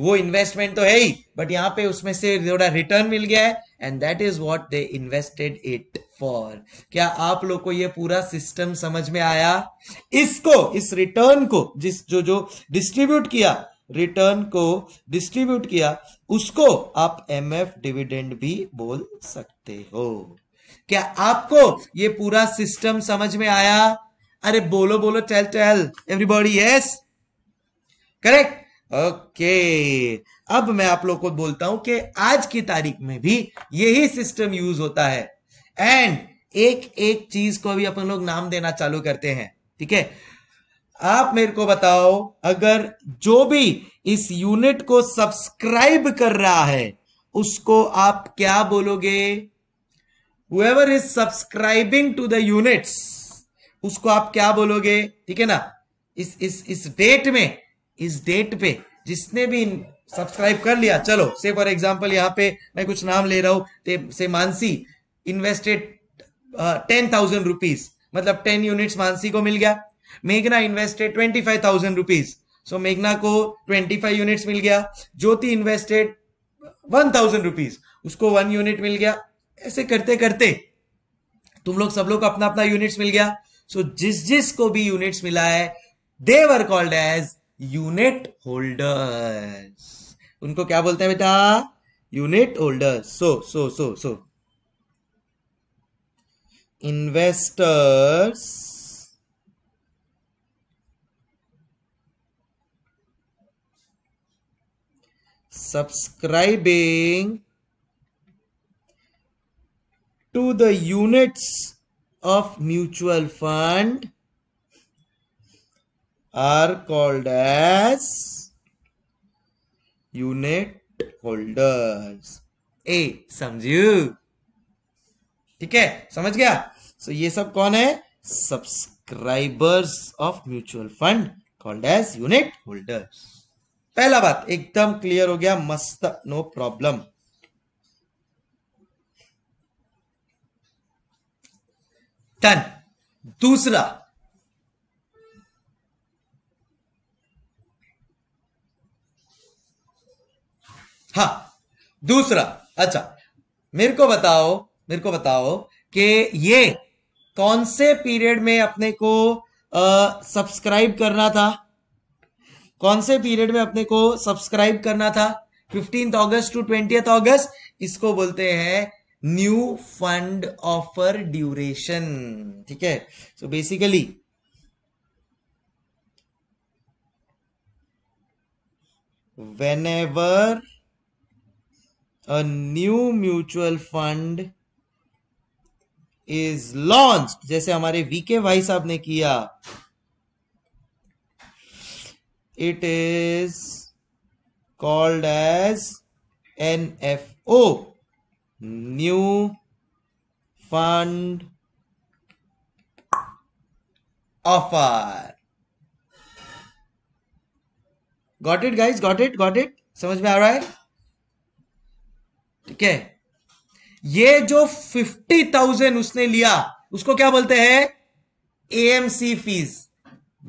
वो इन्वेस्टमेंट तो है ही बट यहाँ पे उसमें से थोड़ा रिटर्न मिल गया है and that is what they invested it for क्या आप लोग को ये पूरा सिस्टम समझ में आया इसको इस रिटर्न को जिस जो जो डिस्ट्रीब्यूट किया रिटर्न को डिस्ट्रीब्यूट किया उसको आप एम एफ डिविडेंड भी बोल सकते हो क्या आपको ये पूरा सिस्टम समझ में आया अरे बोलो बोलो tell tell everybody yes correct okay अब मैं आप लोग को बोलता हूं कि आज की तारीख में भी यही सिस्टम यूज होता है एंड एक एक चीज को भी अपन लोग नाम देना चालू करते हैं ठीक है आप मेरे को बताओ अगर जो भी इस यूनिट को सब्सक्राइब कर रहा है उसको आप क्या बोलोगे whoever is subscribing to the units उसको आप क्या बोलोगे ठीक है ना इस इस इस डेट में इस डेट पे जिसने भी सब्सक्राइब कर लिया चलो से फॉर एग्जाम्पल यहां पे मैं कुछ नाम ले रहा हूं से Mansi invested ten thousand rupees मतलब टेन यूनिट्स मानसी को मिल गया मेघना invested twenty five thousand rupees so मेघना को ट्वेंटी फाइव यूनिट मिल गया ज्योति इन्वेस्टेड वन थाउजेंड रुपीज उसको वन यूनिट मिल गया ऐसे करते करते तुम लोग सब लोग अपना अपना यूनिट्स मिल गया सो so, जिस जिस को भी यूनिट्स मिला है they were called as unit holders उनको क्या बोलते हैं बेटा unit holders so so so so investors subscribing to the units of mutual fund are called as unit holders ए समझू ठीक है समझ गया सो so, ये सब कौन है subscribers of mutual fund called as unit holders पहला बात एकदम क्लियर हो गया मस्त नो प्रॉब्लम टन दूसरा हाँ दूसरा अच्छा मेरे को बताओ मेरे को बताओ कि ये कौन से पीरियड में अपने को सब्सक्राइब करना था कौन से पीरियड में अपने को सब्सक्राइब करना था fifteenth August to twenty August इसको बोलते हैं न्यू फंड ऑफर ड्यूरेशन ठीक है so basically ever a new mutual fund is launch जैसे हमारे वीके भाई साहब ने किया it is called as NFO new fund offer got it guys got it got it समझ में आ रहा है ठीक है ये जो फिफ्टी थाउजेंड उसने लिया उसको क्या बोलते हैं AMC fees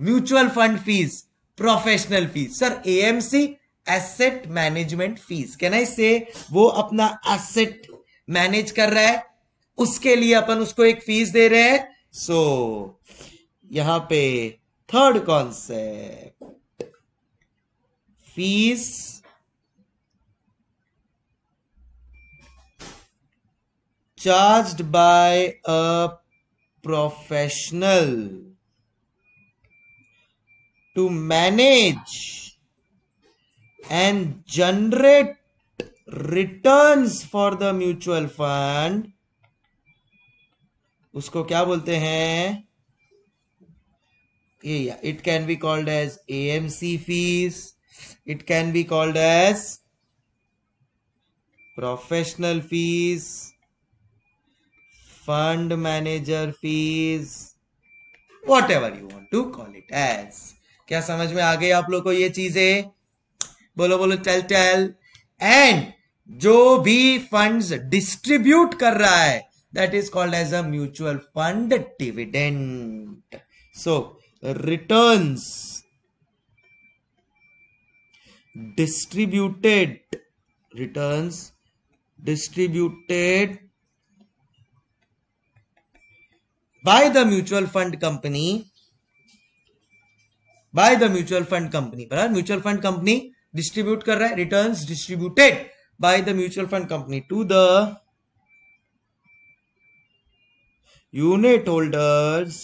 mutual fund fees professional fees sir AMC asset management fees can I say वो अपना एसेट मैनेज कर रहा है उसके लिए अपन उसको एक फीस दे रहे हैं सो so, यहां पे third concept fees charged by a professional to manage and generate return for the mutual fund उसको क्या बोलते हैं it can be called as A M C fees it can be called as professional fees fund manager fees whatever you want to call it as क्या समझ में आ गई आप लोगों को ये चीजें बोलो बोलो टेल टेल एंड जो भी फंड्स डिस्ट्रीब्यूट कर रहा है that is called as a mutual fund dividend so returns distributed returns distributed by the mutual fund company by the mutual fund company बराबर म्यूचुअल फंड कंपनी डिस्ट्रीब्यूट कर रहा है return distributed by the mutual fund company to the unit holders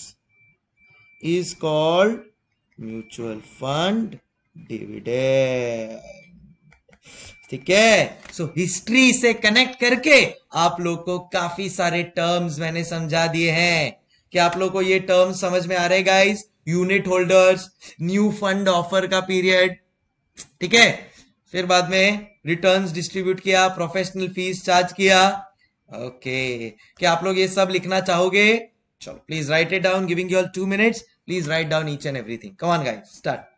is called mutual fund dividend ठीक है so so, history से connect करके आप लोग को काफी सारे टर्म्स मैंने समझा दिए हैं क्या आप लोग को ये टर्म्स समझ में आ रहे guys unit holders new fund offer का पीरियड ठीक है फिर बाद में रिटर्न्स डिस्ट्रीब्यूट किया प्रोफेशनल फीस चार्ज किया ओके क्या आप लोग ये सब लिखना चाहोगे चलो please write it down giving you all two minutes please write down each and everything come on guys start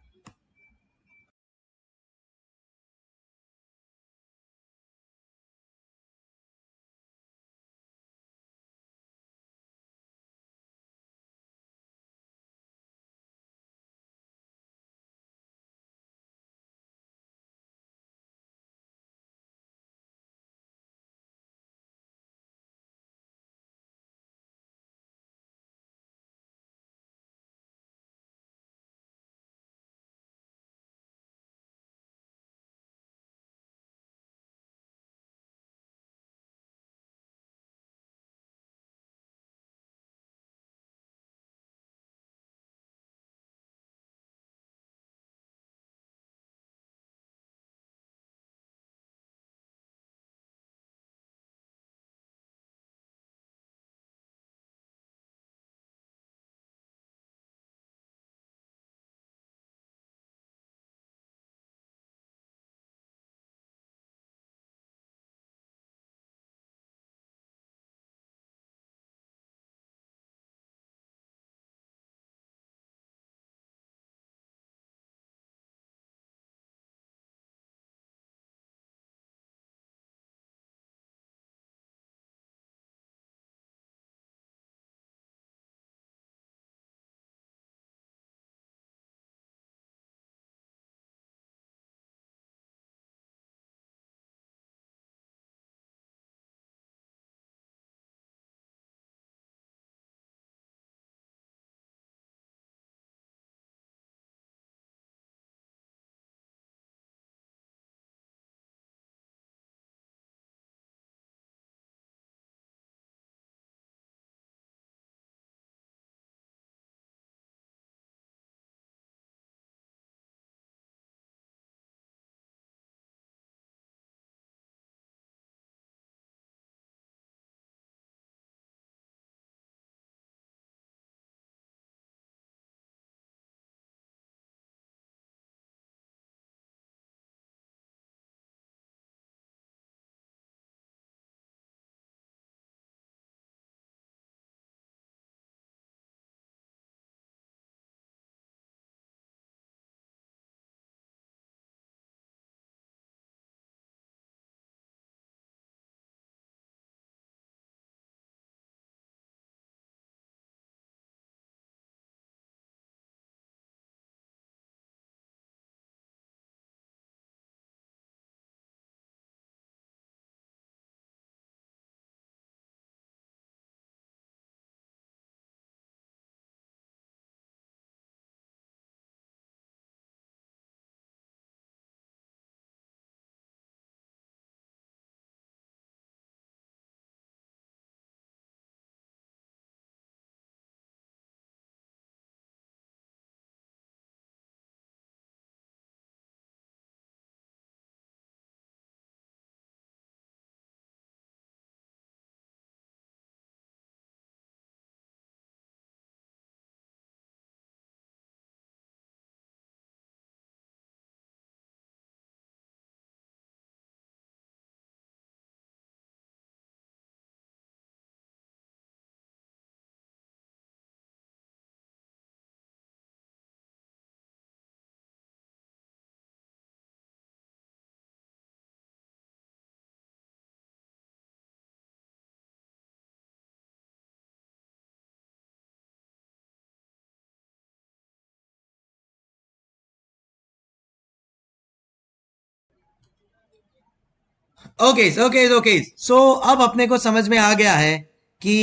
okay okay okay so अब अपने को समझ में आ गया है कि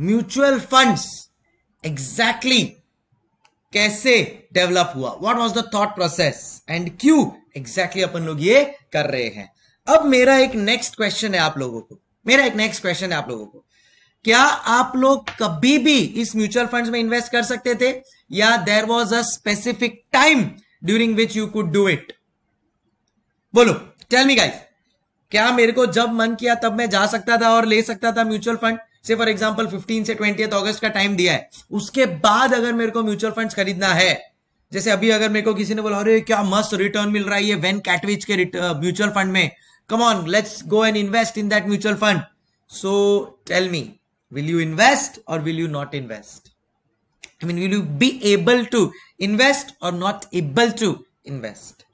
म्यूचुअल फंड्स एग्जैक्टली कैसे डेवलप हुआ what was the thought process and क्यों एग्जैक्टली अपन लोग ये कर रहे हैं अब मेरा एक नेक्स्ट क्वेश्चन है आप लोगों को मेरा एक नेक्स्ट क्वेश्चन है आप लोगों को क्या आप लोग कभी भी इस म्यूचुअल फंड्स में इन्वेस्ट कर सकते थे या there was a specific time during which you could do it बोलो टेल मी गाइस क्या मेरे को जब मन किया तब मैं जा सकता था और ले सकता था म्यूचुअल फंड से फॉर एग्जाम्पल फिफ्टीन से ट्वेंटी अगस्त का टाइम दिया है उसके बाद अगर मेरे को म्यूचुअल फंड खरीदना है जैसे अभी अगर मेरे को किसी ने बोला अरे क्या मस्त रिटर्न मिल रहा है वेन कैटविच के म्यूचुअल फंड में come on let's go and invest in that mutual fund so tell me will you invest और will you not invest I mean will you be able to invest और not able to invest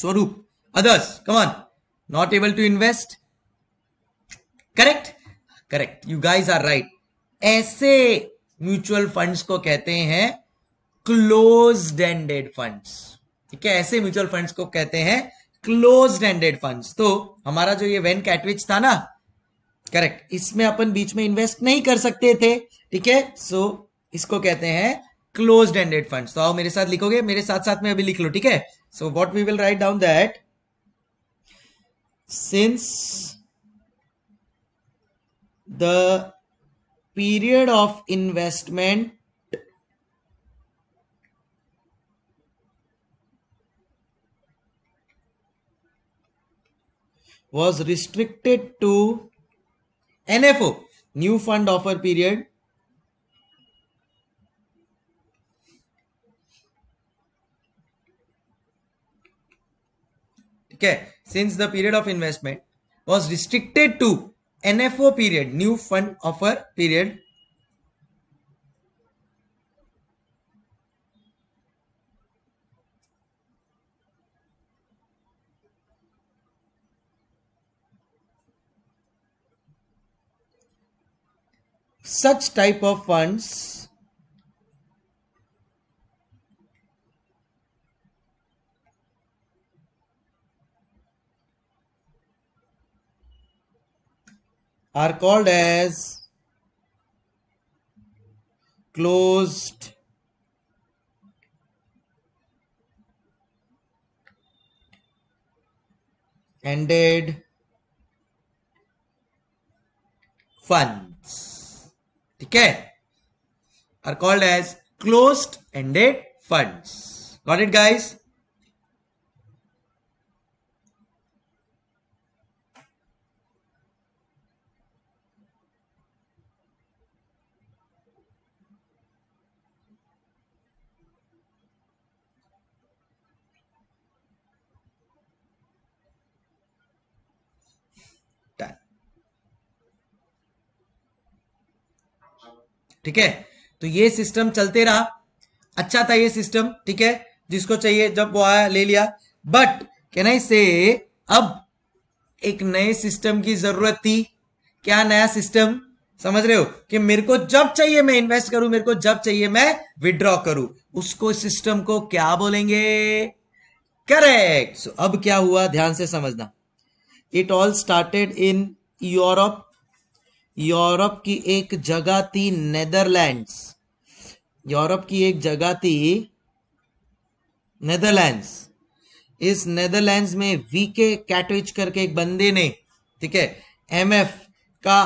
Swaroop others come on not able to invest correct correct you guys are right ऐसे mutual funds को कहते हैं close ended funds ठीक है ऐसे mutual funds को कहते हैं क्लोज एंडेड फंड्स तो हमारा जो ये वेन कैटविच था ना करेक्ट इसमें अपन बीच में इन्वेस्ट नहीं कर सकते थे ठीक है सो इसको कहते हैं क्लोज एंडेड फंड तो आओ मेरे साथ लिखोगे मेरे साथ साथ में अभी लिख लो ठीक है so what we will write down that since the period of investment was restricted to NFO new fund offer period okay since the period of investment was restricted to NFO period new fund offer period such type of funds are called as closed ended funds Okay? are called as closed ended funds got it guys ठीक है तो ये system चलते रहा अच्छा था ये system ठीक है जिसको चाहिए जब वो आया ले लिया बट कैन आई से अब एक नए सिस्टम की जरूरत थी क्या नया सिस्टम समझ रहे हो कि मेरे को जब चाहिए मैं इन्वेस्ट करूं मेरे को जब चाहिए मैं विड्रॉ करूं उसको सिस्टम को क्या बोलेंगे करेक्ट so, अब क्या हुआ ध्यान से समझना it all started in Europe Europe की एक जगह थी नेदरलैंड्स यूरोप की एक जगह थी नेदरलैंड्स इस नेदरलैंड्स में वीके कैटविच करके एक बंदे ने ठीक है एमएफ का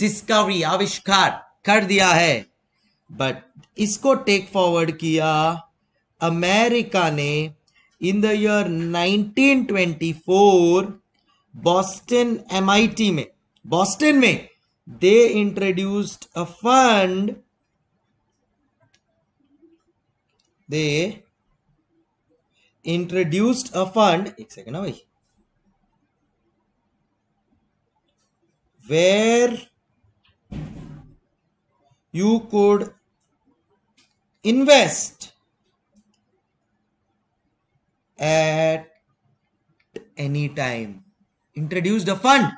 डिस्कवरी आविष्कार कर दिया है बट इसको टेक फॉरवर्ड किया अमेरिका ने in the year 1924 Boston MIT में बॉस्टन में they introduced a fund they introduced a fund एक सेकेंड ना where you could invest at any time introduced a fund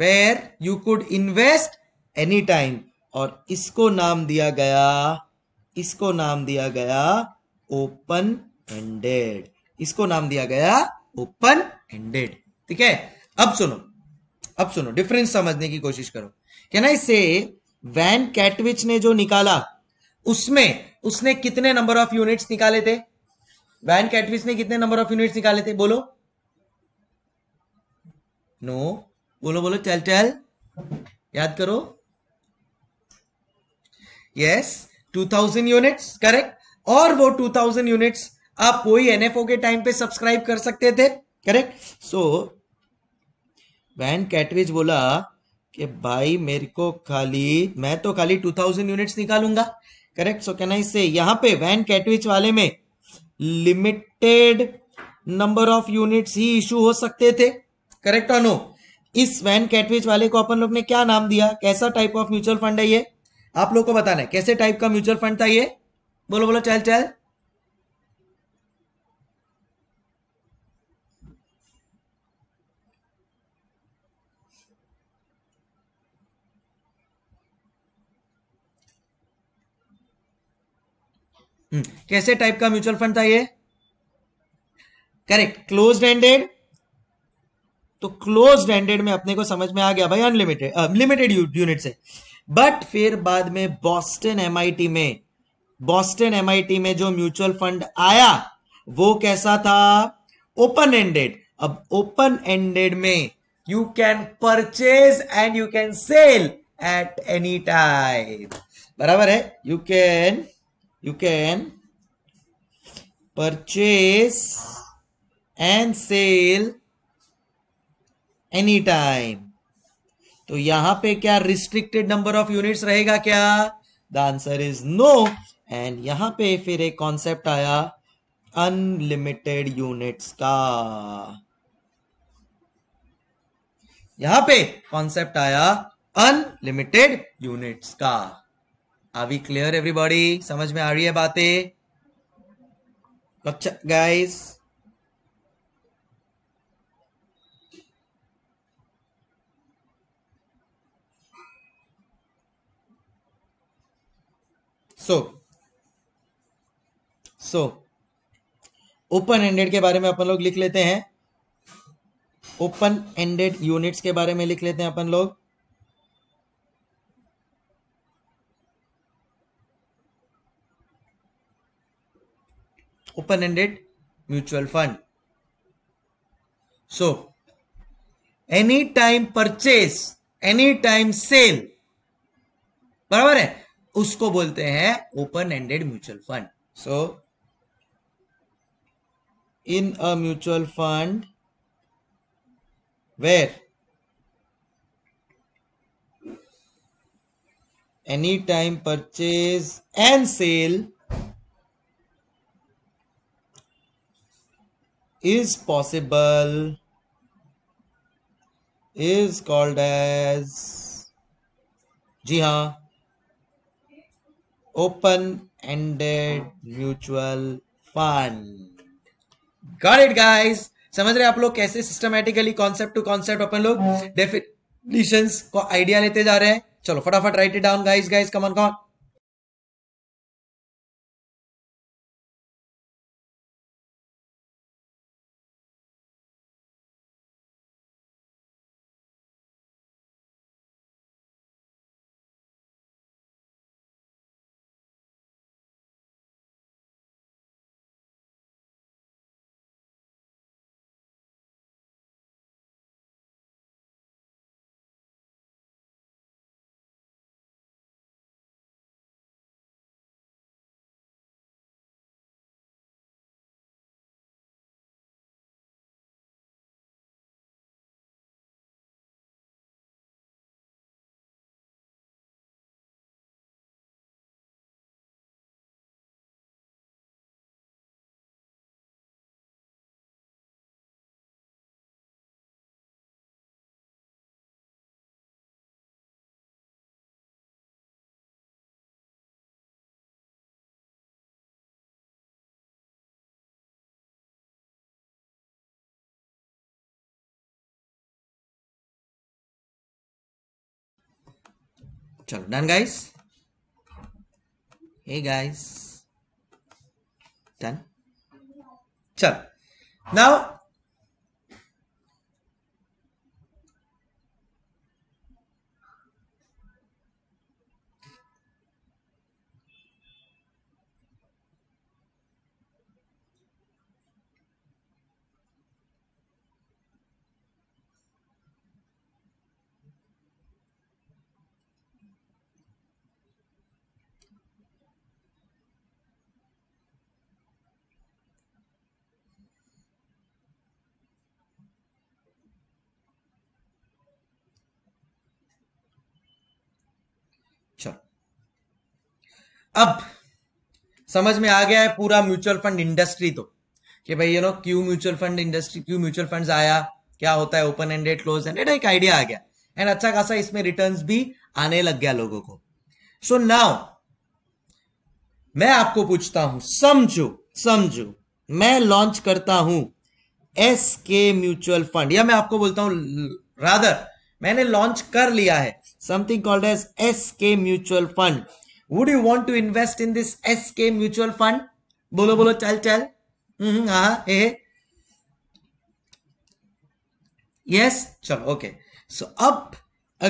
where you could invest any time और इसको नाम दिया गया इसको नाम दिया गया ओपन एंडेड इसको नाम दिया गया ओपन एंडेड ठीक है अब सुनो अब सुनो डिफरेंस समझने की कोशिश करो क्या ना इसे वैन कैटविच ने जो निकाला उसमें उसने कितने नंबर ऑफ यूनिट्स निकाले थे वैन कैटविच ने कितने नंबर ऑफ यूनिट्स निकाले थे बोलो नो no. बोलो बोलो चल चल याद करो yes two thousand units correct और वो टू थाउजेंड यूनिट्स आप एफ एनएफओ के टाइम पे सब्सक्राइब कर सकते थे करेक्ट सो वैन कैटविज बोला कि भाई मेरे को खाली मैं तो खाली टू थाउजेंड यूनिट्स निकालूंगा correct so can I say यहां पे वैन कैटविच वाले में लिमिटेड नंबर ऑफ यूनिट्स ही इशू हो सकते थे करेक्ट और नो इस वैन कैटविच वाले को अपन लोग ने क्या नाम दिया कैसा टाइप ऑफ म्यूचुअल फंड है ये आप लोग को बताना है कैसे टाइप का म्यूचुअल फंड था ये बोलो बोलो चल चल हम्म, कैसे टाइप का म्यूचुअल फंड था ये करेक्ट क्लोज एंडेड तो क्लोज एंडेड में अपने को समझ में आ गया भाई अनलिमिटेड लिमिटेड यूनिट से बट फिर बाद में बॉस्टन एमआईटी में बॉस्टन एमआईटी में जो म्यूचुअल फंड आया वो कैसा था ओपन एंडेड अब ओपन एंडेड में you can purchase and you can sell at any time बराबर है you can you can purchase and sell any time तो यहां पे क्या रिस्ट्रिक्टेड नंबर ऑफ यूनिट्स रहेगा क्या the answer is no and यहां पे फिर एक कॉन्सेप्ट आया अनलिमिटेड यूनिट्स का यहां पे कॉन्सेप्ट आया अनलिमिटेड यूनिट्स का आर वी क्लियर एवरीबॉडी समझ में आ रही है बातें guys so so open ended के बारे में अपन लोग लिख लेते हैं ओपन एंडेड यूनिट्स के बारे में लिख लेते हैं अपन लोग open ended mutual fund so any time purchase any time sell बराबर है उसको बोलते हैं open ended mutual fund so in a mutual fund where any time purchase and sell is possible is called as जी हां open ended mutual fund got it guys समझ रहे आप लोग कैसे सिस्टमैटिकली कॉन्सेप्ट टू कॉन्सेप्ट अपन लोग definitions को आइडिया लेते जा रहे हैं चलो फटाफट write it down guys guys come on चलो done guys hey guys done चल नाउ अब समझ में आ गया है पूरा म्यूचुअल फंड इंडस्ट्री तो कि भाई you know why mutual fund industry why mutual fund आया क्या होता है ओपन एंडेड क्लोज एंडेड एक आइडिया आ गया एंड अच्छा खासा इसमें रिटर्न भी आने लग गया लोगों को सो so नाउ मैं आपको पूछता हूं समझो समझो मैं लॉन्च करता हूं एस के म्यूचुअल फंड या मैं आपको बोलता हूं रादर मैंने लॉन्च कर लिया है something called as S K mutual fund would you want to invest in this S K mutual fund बोलो बोलो चल चल हे यस चलो ओके सो अब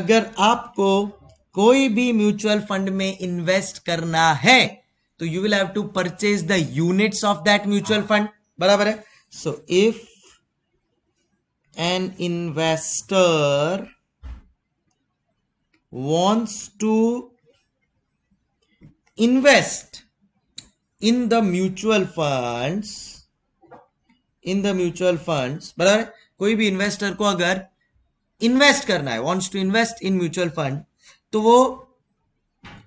अगर आपको कोई भी म्यूचुअल फंड में इन्वेस्ट करना है तो you will have to purchase the units of that mutual fund बराबर है so if an investor wants to invest in the mutual funds in the mutual funds बराबर कोई भी investor को अगर invest करना है wants to invest in mutual fund तो वो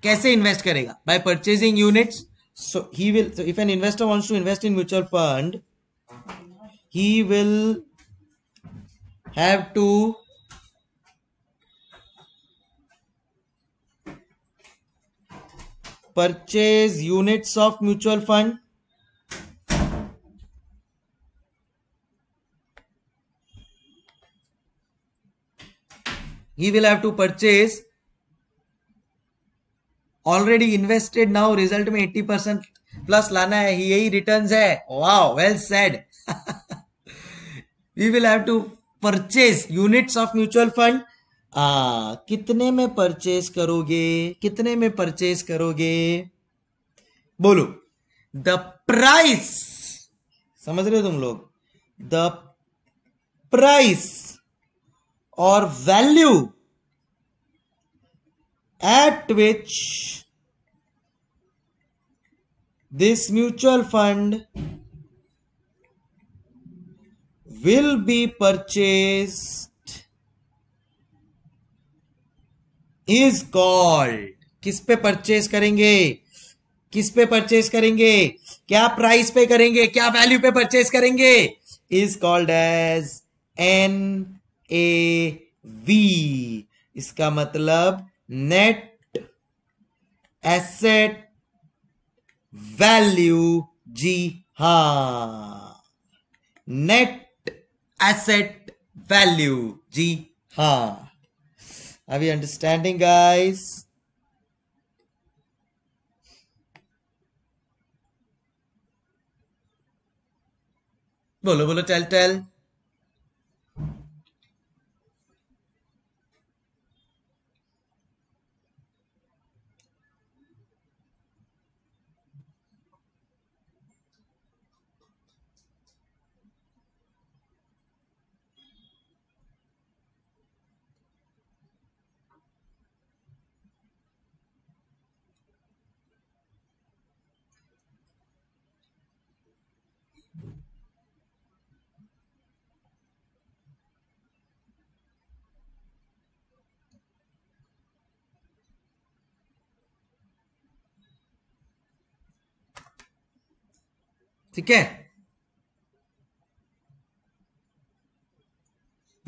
कैसे invest करेगा by purchasing units so he will so if an investor wants to invest in mutual fund he will have to purchase units of mutual fund he will have to purchase already invested now result में eighty percent plus लाना है यही return है wow well said we will have to purchase units of mutual fund आ कितने में purchase करोगे कितने में परचेज करोगे बोलो द प्राइस समझ रहे हो तुम लोग the price or value at which this mutual fund will be purchase is called किस पे परचेज करेंगे किस पे परचेज करेंगे क्या प्राइस पे करेंगे क्या वैल्यू पे परचेज करेंगे is called as an A V इसका मतलब नेट एसेट वैल्यू जी हा नेट एसेट वैल्यू जी हा Are we understanding, guys? Bolo bolo tell tell. ठीक है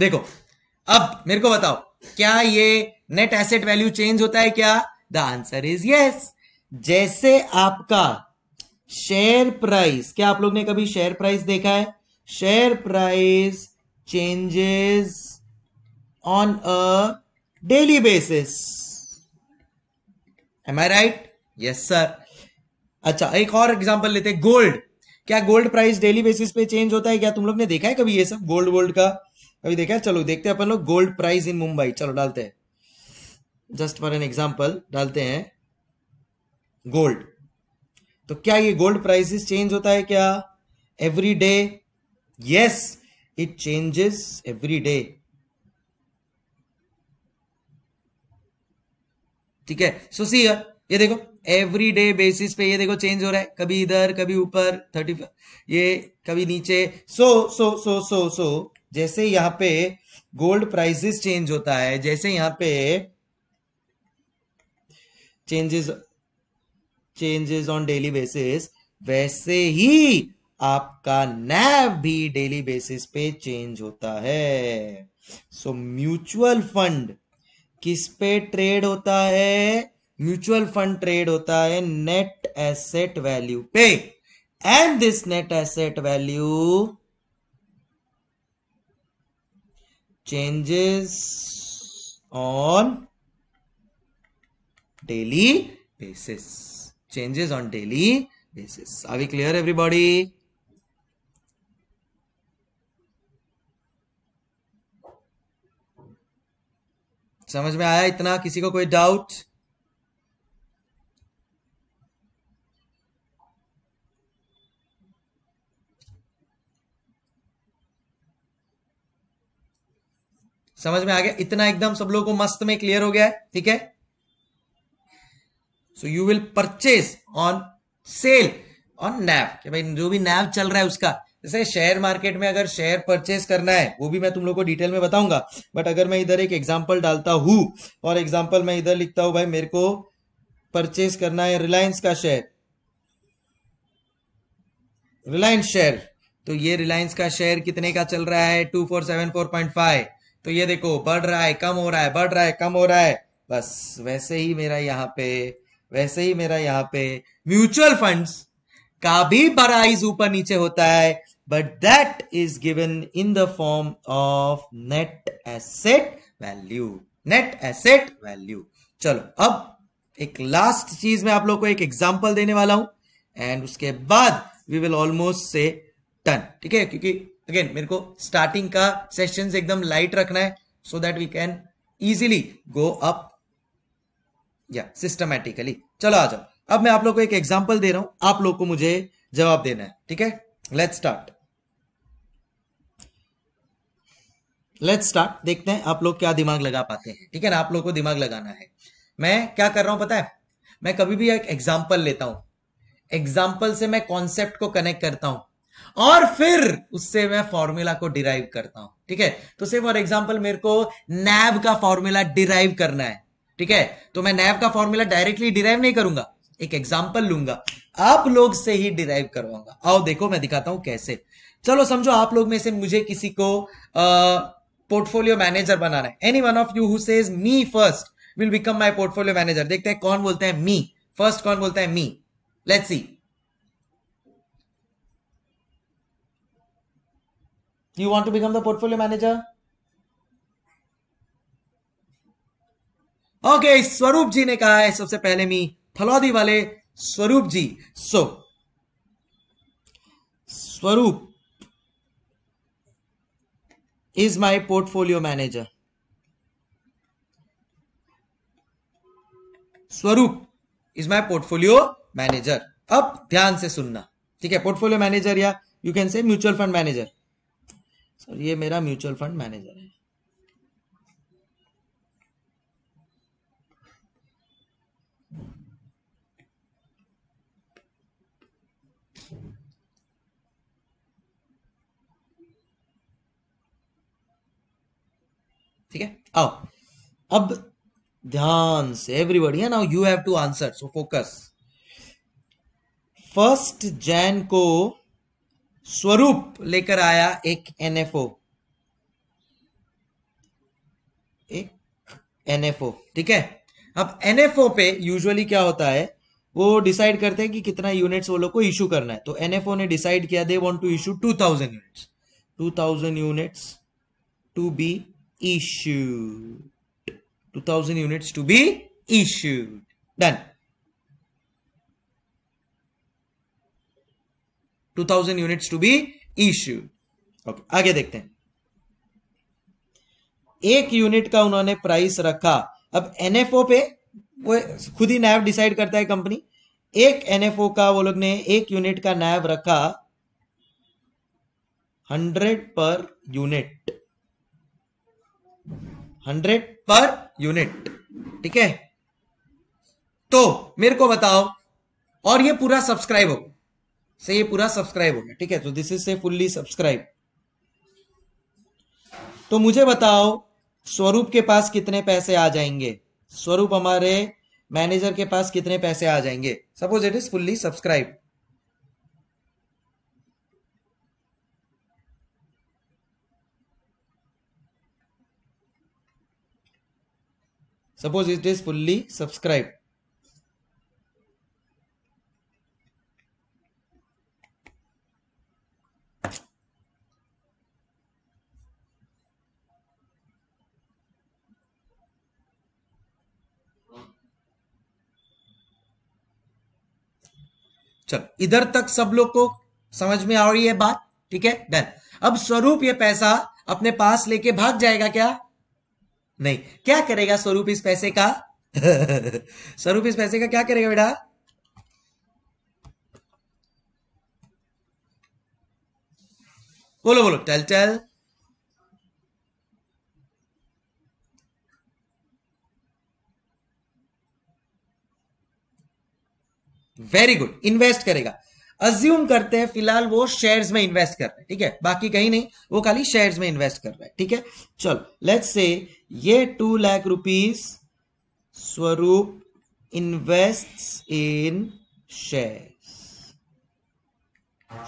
देखो अब मेरे को बताओ क्या ये नेट एसेट वैल्यू चेंज होता है क्या द आंसर इज यस जैसे आपका शेयर प्राइस क्या आप लोग ने कभी शेयर प्राइस देखा है share price changes on a daily basis am I right yes sir अच्छा एक और एग्जांपल लेते हैं गोल्ड क्या गोल्ड प्राइस डेली बेसिस पे चेंज होता है क्या तुम लोग ने देखा है कभी ये सब गोल्ड गोल्ड का कभी देखा है चलो देखते हैं अपन लोग गोल्ड प्राइस इन मुंबई चलो डालते हैं जस्ट फॉर एन एग्जाम्पल डालते हैं गोल्ड तो क्या ये गोल्ड प्राइसेस चेंज होता है क्या every day yes it changes every day ठीक है सो सी ये देखो एवरी डे बेसिस पे ये देखो चेंज हो रहा है कभी इधर कभी ऊपर थर्टी ये कभी नीचे सो सो सो सो सो जैसे यहाँ पे गोल्ड प्राइसेस चेंज होता है जैसे यहाँ पे changes changes on daily basis वैसे ही आपका नैव भी डेली बेसिस पे चेंज होता है सो म्यूचुअल फंड किस पे ट्रेड होता है म्यूचुअल फंड ट्रेड होता है नेट एसेट वैल्यू पे and this net asset value changes on daily basis changes on daily basis are we clear everybody समझ में आया इतना किसी को कोई डाउट समझ में आ गया इतना एकदम सब लोगों को मस्त में क्लियर हो गया है ठीक है so you will purchase on sale on NAV भाई जो भी नैव चल रहा है उसका जैसे शेयर मार्केट में अगर शेयर परचेस करना है वो भी मैं तुम लोग को डिटेल में बताऊंगा बट अगर मैं इधर एक एग्जाम्पल डालता हूं और एग्जाम्पल मैं इधर लिखता हूं भाई मेरे को परचेस करना है रिलायंस का शेयर रिलायंस शेयर तो ये रिलायंस का शेयर कितने का चल रहा है two four seven four point five तो ये देखो बढ़ रहा है कम हो रहा है बढ़ रहा है कम हो रहा है बस वैसे ही मेरा यहाँ पे वैसे ही मेरा यहाँ पे म्यूचुअल फंड्स का भी प्राइस ऊपर नीचे होता है but that is given in the form of net asset value net asset value चलो अब एक लास्ट चीज में आप लोग को एक एग्जाम्पल देने वाला हूं एंड उसके बाद we will almost say ton ठीक है क्योंकि अगेन मेरे को स्टार्टिंग का सेशन एकदम लाइट रखना है so that we can easily go up या सिस्टमैटिकली चलो आ जाओ अब मैं आप लोग को एक एग्जाम्पल दे रहा हूं आप लोग को मुझे जवाब देना है ठीक है लेट स्टार्ट लेट स्टार्ट देखते हैं आप लोग क्या दिमाग लगा पाते हैं ठीक है ना आप लोग को दिमाग लगाना है मैं क्या कर रहा हूं पता है मैं कभी भी एक एग्जाम्पल लेता हूं एग्जाम्पल से मैं कॉन्सेप्ट को कनेक्ट करता हूं और फिर उससे मैं फॉर्मूला को डिराइव करता हूं ठीक है तो से फॉर एग्जाम्पल मेरे को नैब का फॉर्मूला डिराइव करना है ठीक है तो मैं नैब का फॉर्मूला डायरेक्टली डिराइव नहीं करूंगा एक एग्जाम्पल लूंगा आप लोग से ही डिराइव करवाऊंगा आओ देखो मैं दिखाता हूं कैसे चलो समझो आप लोग में से मुझे किसी को पोर्टफोलियो मैनेजर बनाना है any one of you who says me first will become my portfolio manager देखते हैं कौन बोलते हैं मी फर्स्ट कौन बोलता है me let's see Do you want to become the portfolio manager? Okay okay, Swaroop जी ने कहा है सबसे पहले मी फलौदी वाले Swaroop ji so so, Swaroop is my portfolio manager Swaroop is my portfolio manager अब ध्यान से सुनना ठीक है पोर्टफोलियो मैनेजर या you can say mutual fund manager और ये मेरा म्यूचुअल फंड मैनेजर है ठीक है आओ अब ध्यान से एवरीबडी है now you have to answer so focus first Jan को स्वरूप लेकर आया एक एनएफओ एक एनएफओ ठीक है अब एनएफओ पे यूजुअली क्या होता है वो डिसाइड करते हैं कि कितना यूनिट्स वो लोग को इशू करना है तो एनएफओ ने डिसाइड किया they want to issue 2000 units 2000 units to be issued 2000 units to be issued done 2000 thousand units to be issued okay आगे देखते हैं एक यूनिट का उन्होंने प्राइस रखा अब एनएफओ पे वो खुद ही नैब डिसाइड करता है कंपनी एक एनएफओ का वो लोग ने एक यूनिट का नैब रखा hundred per unit hundred per unit ठीक है तो मेरे को बताओ और ये पूरा सब्सक्राइब होगा से ये पूरा सब्सक्राइब हो गया ठीक है तो this is say fully subscribe तो मुझे बताओ स्वरूप के पास कितने पैसे आ जाएंगे स्वरूप हमारे मैनेजर के पास कितने पैसे आ जाएंगे suppose it is fully subscribe suppose it is fully subscribe चलो इधर तक सब लोग को समझ में आ रही है बात ठीक है डन अब स्वरूप ये पैसा अपने पास लेके भाग जाएगा क्या नहीं क्या करेगा स्वरूप इस पैसे का *laughs* स्वरूप इस पैसे का क्या करेगा बेटा बोलो बोलो टल टल वेरी गुड इन्वेस्ट करेगा अज्यूम करते हैं फिलहाल वो शेयर्स में इन्वेस्ट कर रहे हैं ठीक है बाकी कहीं नहीं वो खाली शेयर्स में इन्वेस्ट कर रहे हैं ठीक है चलो लेट्स से ये two lakh rupees Swaroop invest in shares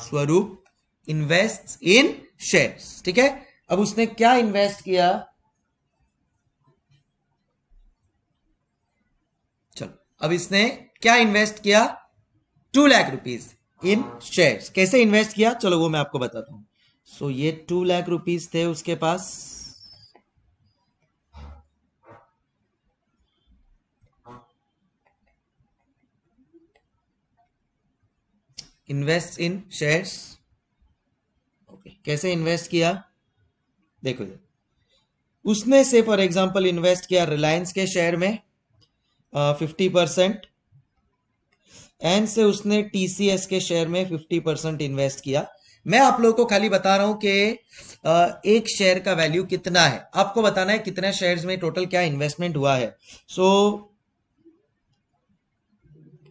Swaroop invest in shares ठीक है अब उसने क्या इन्वेस्ट किया चलो अब इसने क्या इन्वेस्ट किया two lakh rupees in shares कैसे इन्वेस्ट किया चलो वो मैं आपको बताता हूं सो so, ये टू लाख रुपीज थे उसके पास इन्वेस्ट इन शेयर्स ओके कैसे इन्वेस्ट किया देखो ये उसने से फॉर एग्जांपल इन्वेस्ट किया रिलायंस के शेयर में फिफ्टी uh, परसेंट एन से उसने टीसीएस के शेयर में 50 परसेंट इन्वेस्ट किया मैं आप लोगों को खाली बता रहा हूं कि एक शेयर का वैल्यू कितना है आपको बताना है कितने शेयर्स में टोटल क्या इन्वेस्टमेंट हुआ है सो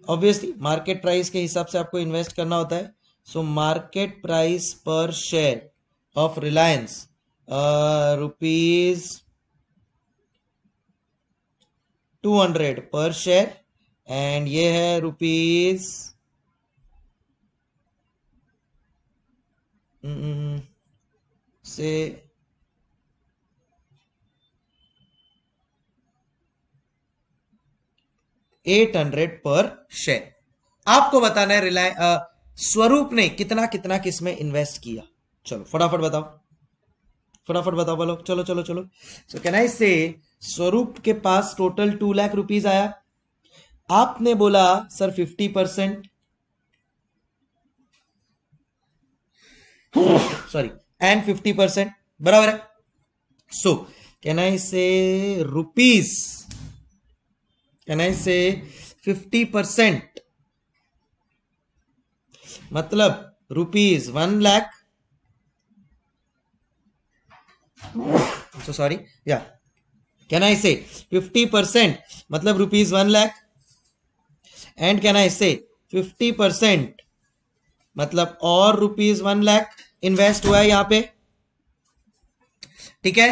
ऑब्वियसली मार्केट प्राइस के हिसाब से आपको इन्वेस्ट करना होता है so market price per share of Reliance rupees two hundred per share and ये है rupees mm, mm, mm. Say eight hundred per share आपको बताना है रिलाय स्वरूप ने कितना कितना किसमें इन्वेस्ट किया चलो फटाफट बताओ फटाफट बताओ बोलो चलो चलो चलो सो कैन आई से स्वरूप के पास टोटल टू लाख रुपीज आया आपने बोला sir fifty percent sorry and fifty percent बराबर है सो कैन आई से rupees can I say fifty percent मतलब रुपीज वन लाख सॉरी या can I say fifty percent मतलब rupees one lakh and can I fifty 50% मतलब और रुपीज वन लैख इन्वेस्ट हुआ है यहां पे ठीक है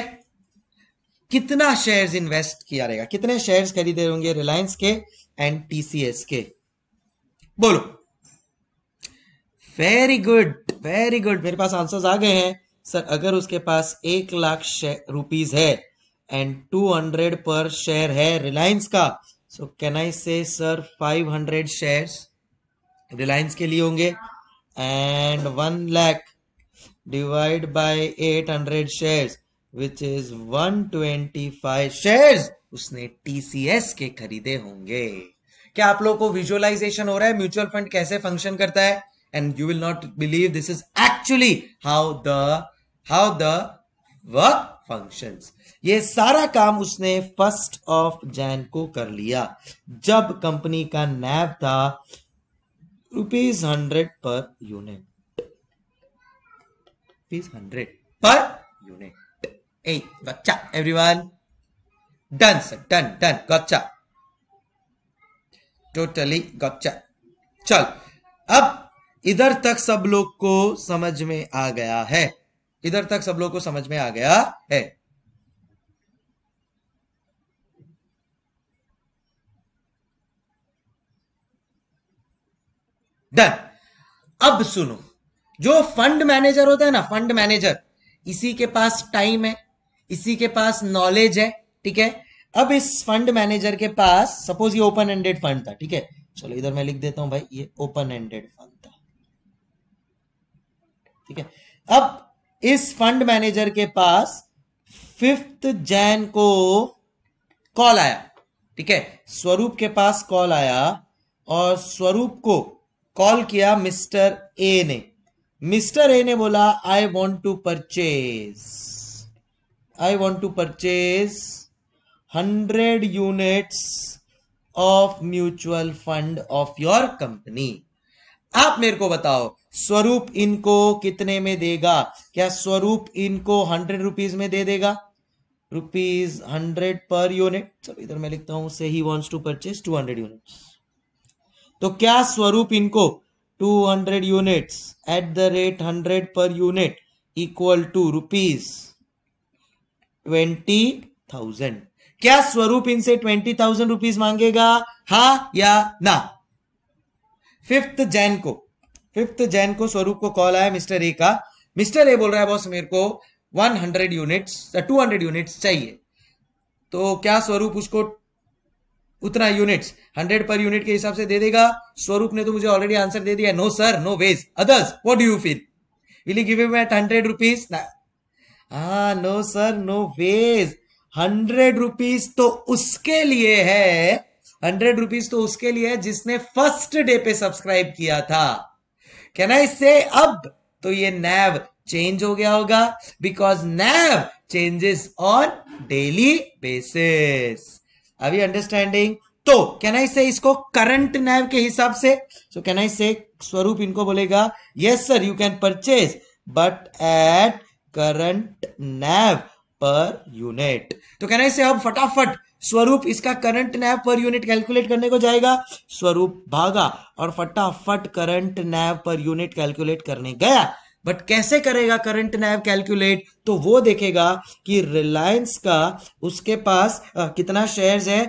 कितना शेयर्स इन्वेस्ट किया रहेगा कितने शेयर्स खरीदे होंगे रिलायंस के एंड टीसीएस के बोलो वेरी गुड वेरी गुड मेरे पास आंसर्स आ गए हैं सर अगर उसके पास एक लाख रुपीज है and two hundred per share है रिलायंस का सो कैन आई से सर 500 शेयर्स रिलायंस के लिए होंगे and one lakh divide by 800 shares which is 125 shares उसने टीसीएस के खरीदे होंगे क्या आप लोगों को विजुअलाइजेशन हो रहा है म्यूचुअल फंड कैसे फंक्शन करता है and you will not believe this is actually how the how the work functions ये सारा काम उसने फर्स्ट ऑफ जैन को कर लिया जब कंपनी का नैब था rupees hundred per unit rupees hundred per unit a gotcha everyone done sir done done gotcha totally gotcha चल अब इधर तक सब लोग को समझ में आ गया है इधर तक सब लोग को समझ में आ गया है डन अब सुनो जो फंड मैनेजर होता है ना फंड मैनेजर इसी के पास टाइम है इसी के पास नॉलेज है ठीक है अब इस फंड मैनेजर के पास सपोज ये ओपन एंडेड फंड था ठीक है चलो इधर मैं लिख देता हूं भाई ये ओपन एंडेड फंड था ठीक है अब इस फंड मैनेजर के पास फिफ्थ जैन को कॉल आया ठीक है स्वरूप के पास कॉल आया और स्वरूप को कॉल किया मिस्टर ए ने मिस्टर ए ने बोला I want to purchase I want to purchase hundred units of mutual fund of your company आप मेरे को बताओ स्वरूप इनको कितने में देगा क्या स्वरूप इनको हंड्रेड रुपीज में दे देगा रुपीज हंड्रेड पर यूनिट चलो इधर मैं लिखता हूं say he wants to purchase two hundred units तो क्या स्वरूप इनको 200 units at the rate 100 per unit equal to rupees twenty thousand क्या स्वरूप इनसे ट्वेंटी थाउजेंड रुपीज मांगेगा हा या ना फिफ्थ जैन को फिफ्थ जैन को स्वरूप को कॉल आया मिस्टर ए का मिस्टर ए बोल रहा है बॉस मेरे को one hundred units two hundred units चाहिए तो क्या स्वरूप उसको उतना यूनिट्स हंड्रेड पर यूनिट के हिसाब से दे देगा स्वरूप ने तो मुझे ऑलरेडी आंसर दे दिया no sir no ways others what do you feel will you give you eight hundred rupees हा no sir no ways hundred rupees तो उसके लिए है हंड्रेड रुपीज तो उसके लिए है जिसने फर्स्ट डे पे सब्सक्राइब किया था कैन आई से अब तो ये नैव चेंज हो गया होगा because NAV changes on daily basis अभी अंडरस्टैंडिंग तो कैन आई से इसको करंट नैव के हिसाब से सो कैन आई से स्वरूप इनको बोलेगा yes sir you can purchase but at current NAV per unit तो कैन आई से अब फटाफट स्वरूप इसका current NAV per unit calculate करने को जाएगा स्वरूप भागा और फटाफट current NAV per unit calculate करने गया बट कैसे करेगा करंट नैव कैलकुलेट तो वो देखेगा कि रिलायंस का उसके पास आ, कितना शेयर्स है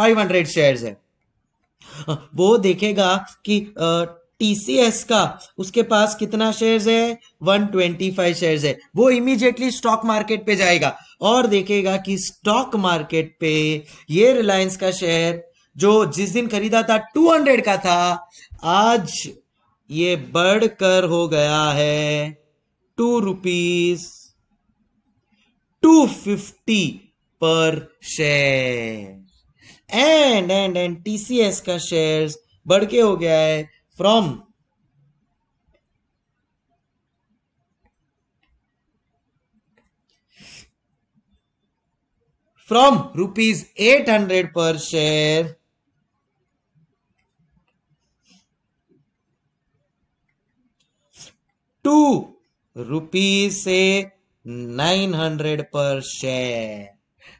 500 शेयर्स है वो देखेगा कि टीसीएस का उसके पास कितना शेयर्स है 125 शेयर्स है वो इमीडिएटली स्टॉक मार्केट पे जाएगा और देखेगा कि स्टॉक मार्केट पे ये रिलायंस का शेयर जो जिस दिन खरीदा था 200 का था आज ये बढ़कर हो गया है to rupees two fifty per share and and and TCS का शेयर बढ़ के हो गया है from from rupees eight hundred per share to rupees say nine hundred per share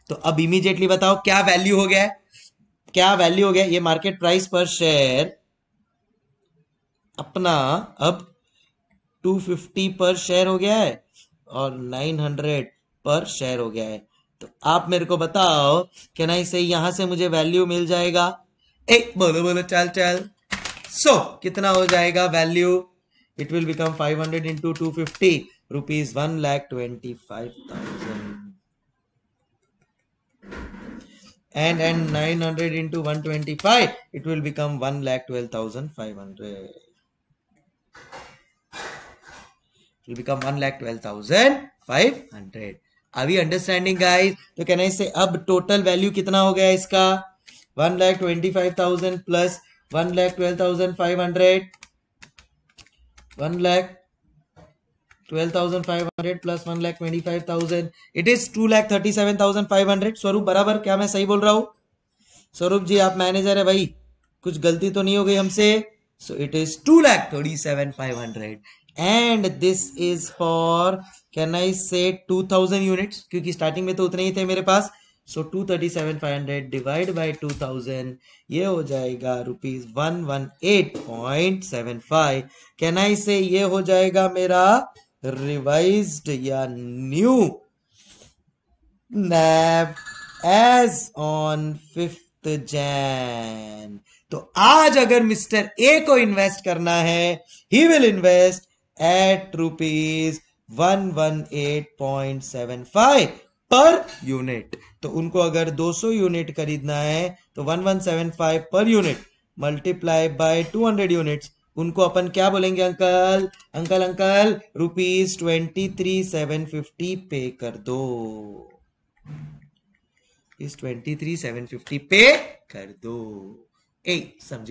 तो अब इमीडिएटली बताओ क्या वैल्यू हो गया क्या वैल्यू हो गया ये मार्केट प्राइस पर शेयर अपना अब 250 पर शेयर हो गया है और 900 पर शेयर हो गया है तो आप मेरे को बताओ क्या ना इसे यहां से मुझे वैल्यू मिल जाएगा एक बोलो बोलो चल चल सो so, कितना हो जाएगा value it will become 500 into 250 rupees 1 lakh 25,000 and and 900 into 125 it will become 1 lakh 12,500 it will become 1 lakh 12,500 are we understanding guys so can I say ab total value kitna ho gaya iska 1 lakh 25,000 plus 1 lakh 12,500 one lakh twenty five thousand it is two lakh thirty seven thousand five hundred Swaroop बराबर क्या मैं सही बोल रहा हूँ स्वरूप जी आप manager है भाई कुछ गलती तो नहीं हो गई हमसे so it is two lakh thirty seven five hundred and this is for can I say two thousand unit क्योंकि स्टार्टिंग में तो उतने ही थे मेरे पास so two thirty seven five hundred divide by two thousand ये हो जाएगा rupees one one eight point seven five can I say ये हो जाएगा मेरा रिवाइज या new NAV as on fifth Jan तो आज अगर मिस्टर ए को इन्वेस्ट करना है he will invest at rupees one one eight point seven five per unit तो उनको अगर 200 यूनिट खरीदना है तो 1175 per unit multiply by 200 units उनको अपन क्या बोलेंगे uncle uncle uncle rupees twenty three seven fifty pay कर दो इस twenty three seven fifty pay कर दो ए समझ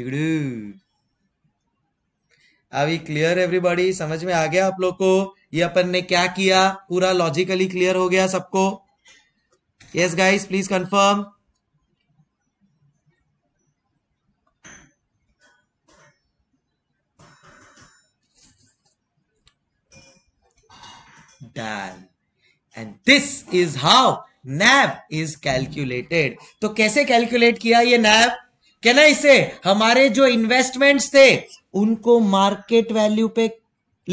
अभी क्लियर एवरीबॉडी समझ में आ गया आप लोग को ये अपन ने क्या किया पूरा लॉजिकली क्लियर हो गया सबको yes guys please confirm done and this is how NAV is calculated तो कैसे कैलकुलेट किया ये नैब कहना इसे हमारे जो इन्वेस्टमेंट्स थे उनको मार्केट वैल्यू पे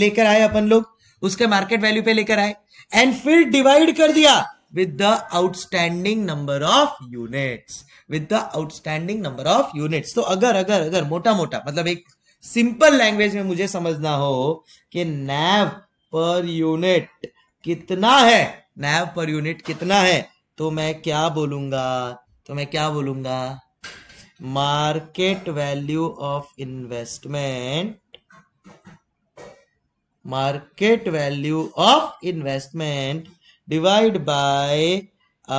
लेकर आए अपन लोग उसके मार्केट वैल्यू पे लेकर आए एंड फिर डिवाइड कर दिया with the outstanding number of units with the outstanding number of units तो अगर अगर अगर मोटा मोटा मतलब एक सिंपल लैंग्वेज में मुझे समझना हो कि नैव पर यूनिट कितना है नैव पर यूनिट कितना है तो मैं क्या बोलूंगा तो मैं क्या बोलूंगा market value of investment market value of investment divide by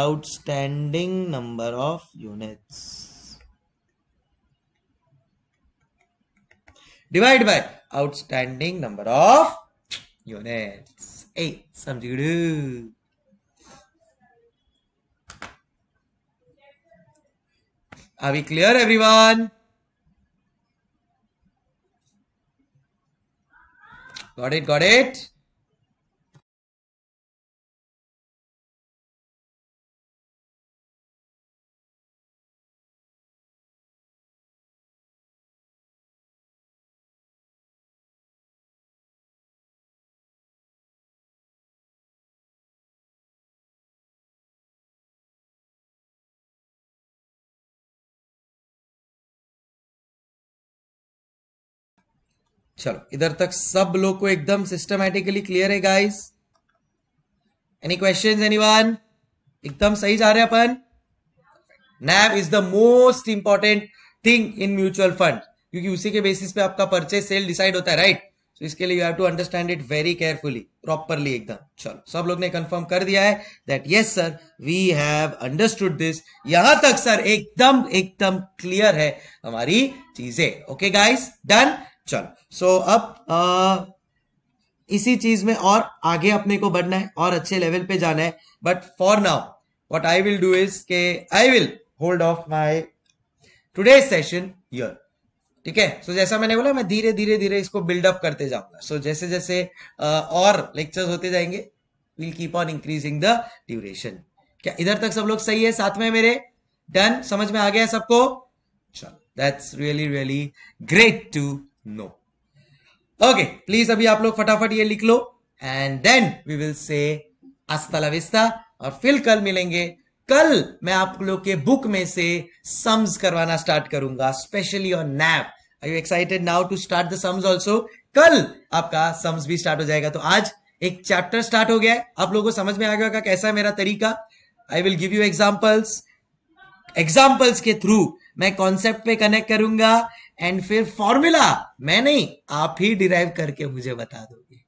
outstanding number of units divide by outstanding number of units hey some to do are we clear everyone got it got it चलो इधर तक सब लोग को एकदम systematically clear है guys any question anyone एकदम सही जा रहे अपन NAV is the most important thing in mutual fund क्योंकि उसी के बेसिस पे आपका परचेज सेल डिसाइड होता है राइट so इसके लिए you have to understand it very carefully properly एकदम चलो सब लोग ने कंफर्म कर दिया है that yes sir we have understood this यहां तक सर एकदम एकदम क्लियर है हमारी चीजें ओके गाइस डन चलो सो अब आ, इसी चीज में और आगे अपने को बढ़ना है और अच्छे लेवल पे जाना है but for now what I will do is के I will hold off my today session your ठीक है सो जैसा मैंने बोला मैं धीरे धीरे धीरे इसको बिल्डअप करते जाऊंगा सो so, जैसे जैसे uh, और लेक्चर्स होते जाएंगे will keep on increasing the duration क्या इधर तक सब लोग सही है साथ में मेरे डन समझ में आ गया सबको चलो that's really really great to know okay please अभी आप लोग फटाफट ये लिख लो and then we will say hasta la vista और फिर कल मिलेंगे कल मैं आप लोग के बुक में से सम्स करवाना स्टार्ट करूंगा specially on NAV are you excited now to start the sums also कल आपका सम्स भी स्टार्ट हो जाएगा तो आज एक चैप्टर स्टार्ट हो गया है आप लोगों को समझ में आ गया होगा कैसा है मेरा तरीका I will give you examples examples के थ्रू मैं कॉन्सेप्ट पे कनेक्ट करूंगा एंड फिर फॉर्मूला मैं नहीं आप ही डिराइव करके मुझे बता दोगे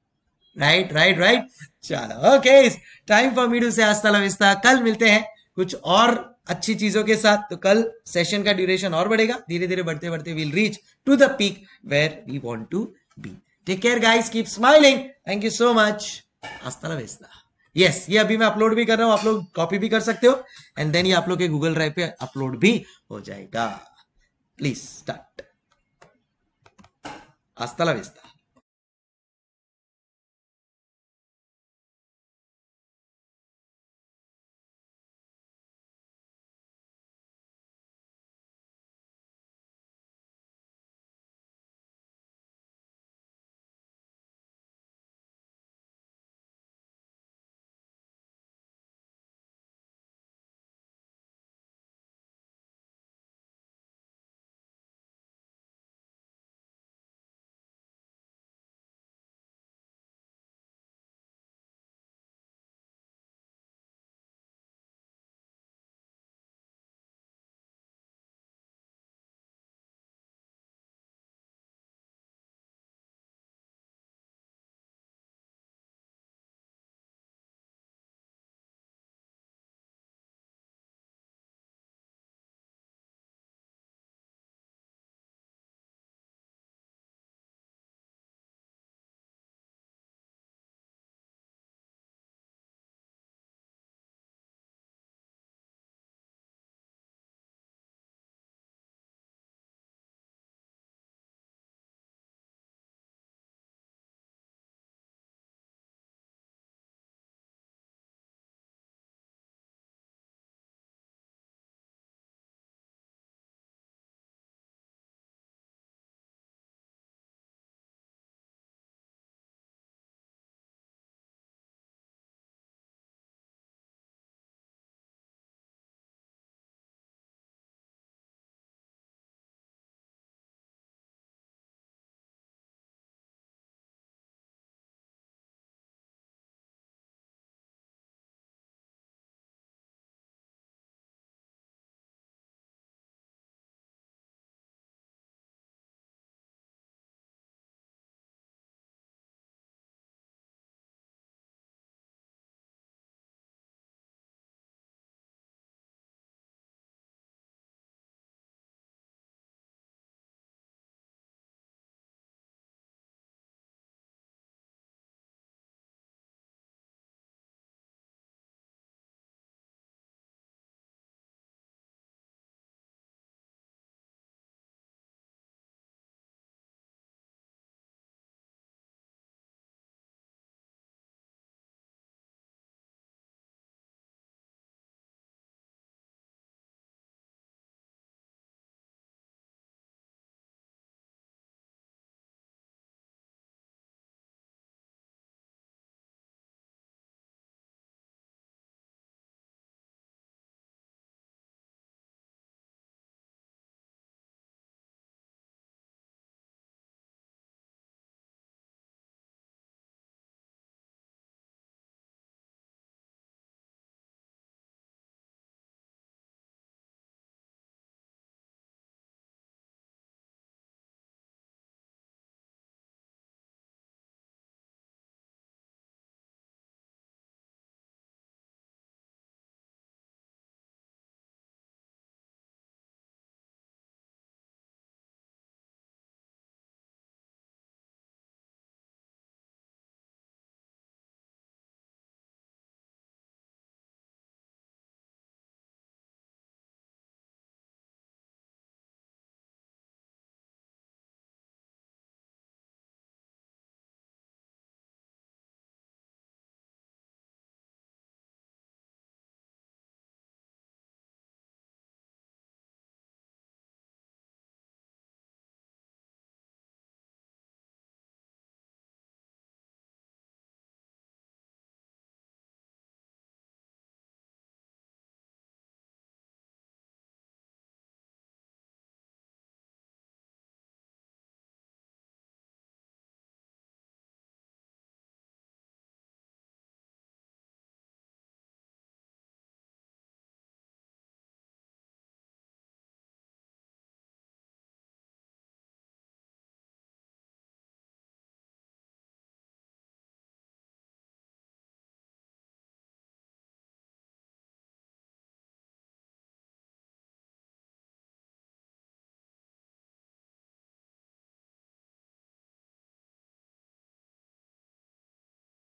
राइट राइट राइट चलो okay time for me to say hasta लविस्ता कल मिलते हैं कुछ और अच्छी चीजों के साथ तो कल सेशन का ड्यूरेशन और बढ़ेगा धीरे धीरे बढ़ते बढ़ते will reach to the peak where we want to be take care guys keep smiling thank you so much hasta yes ये अभी मैं अपलोड भी कर रहा हूं आप लोग कॉपी भी कर सकते हो एंड देन ये आप लोग के गूगल ड्राइव पे अपलोड भी हो जाएगा please start Hasta la vista.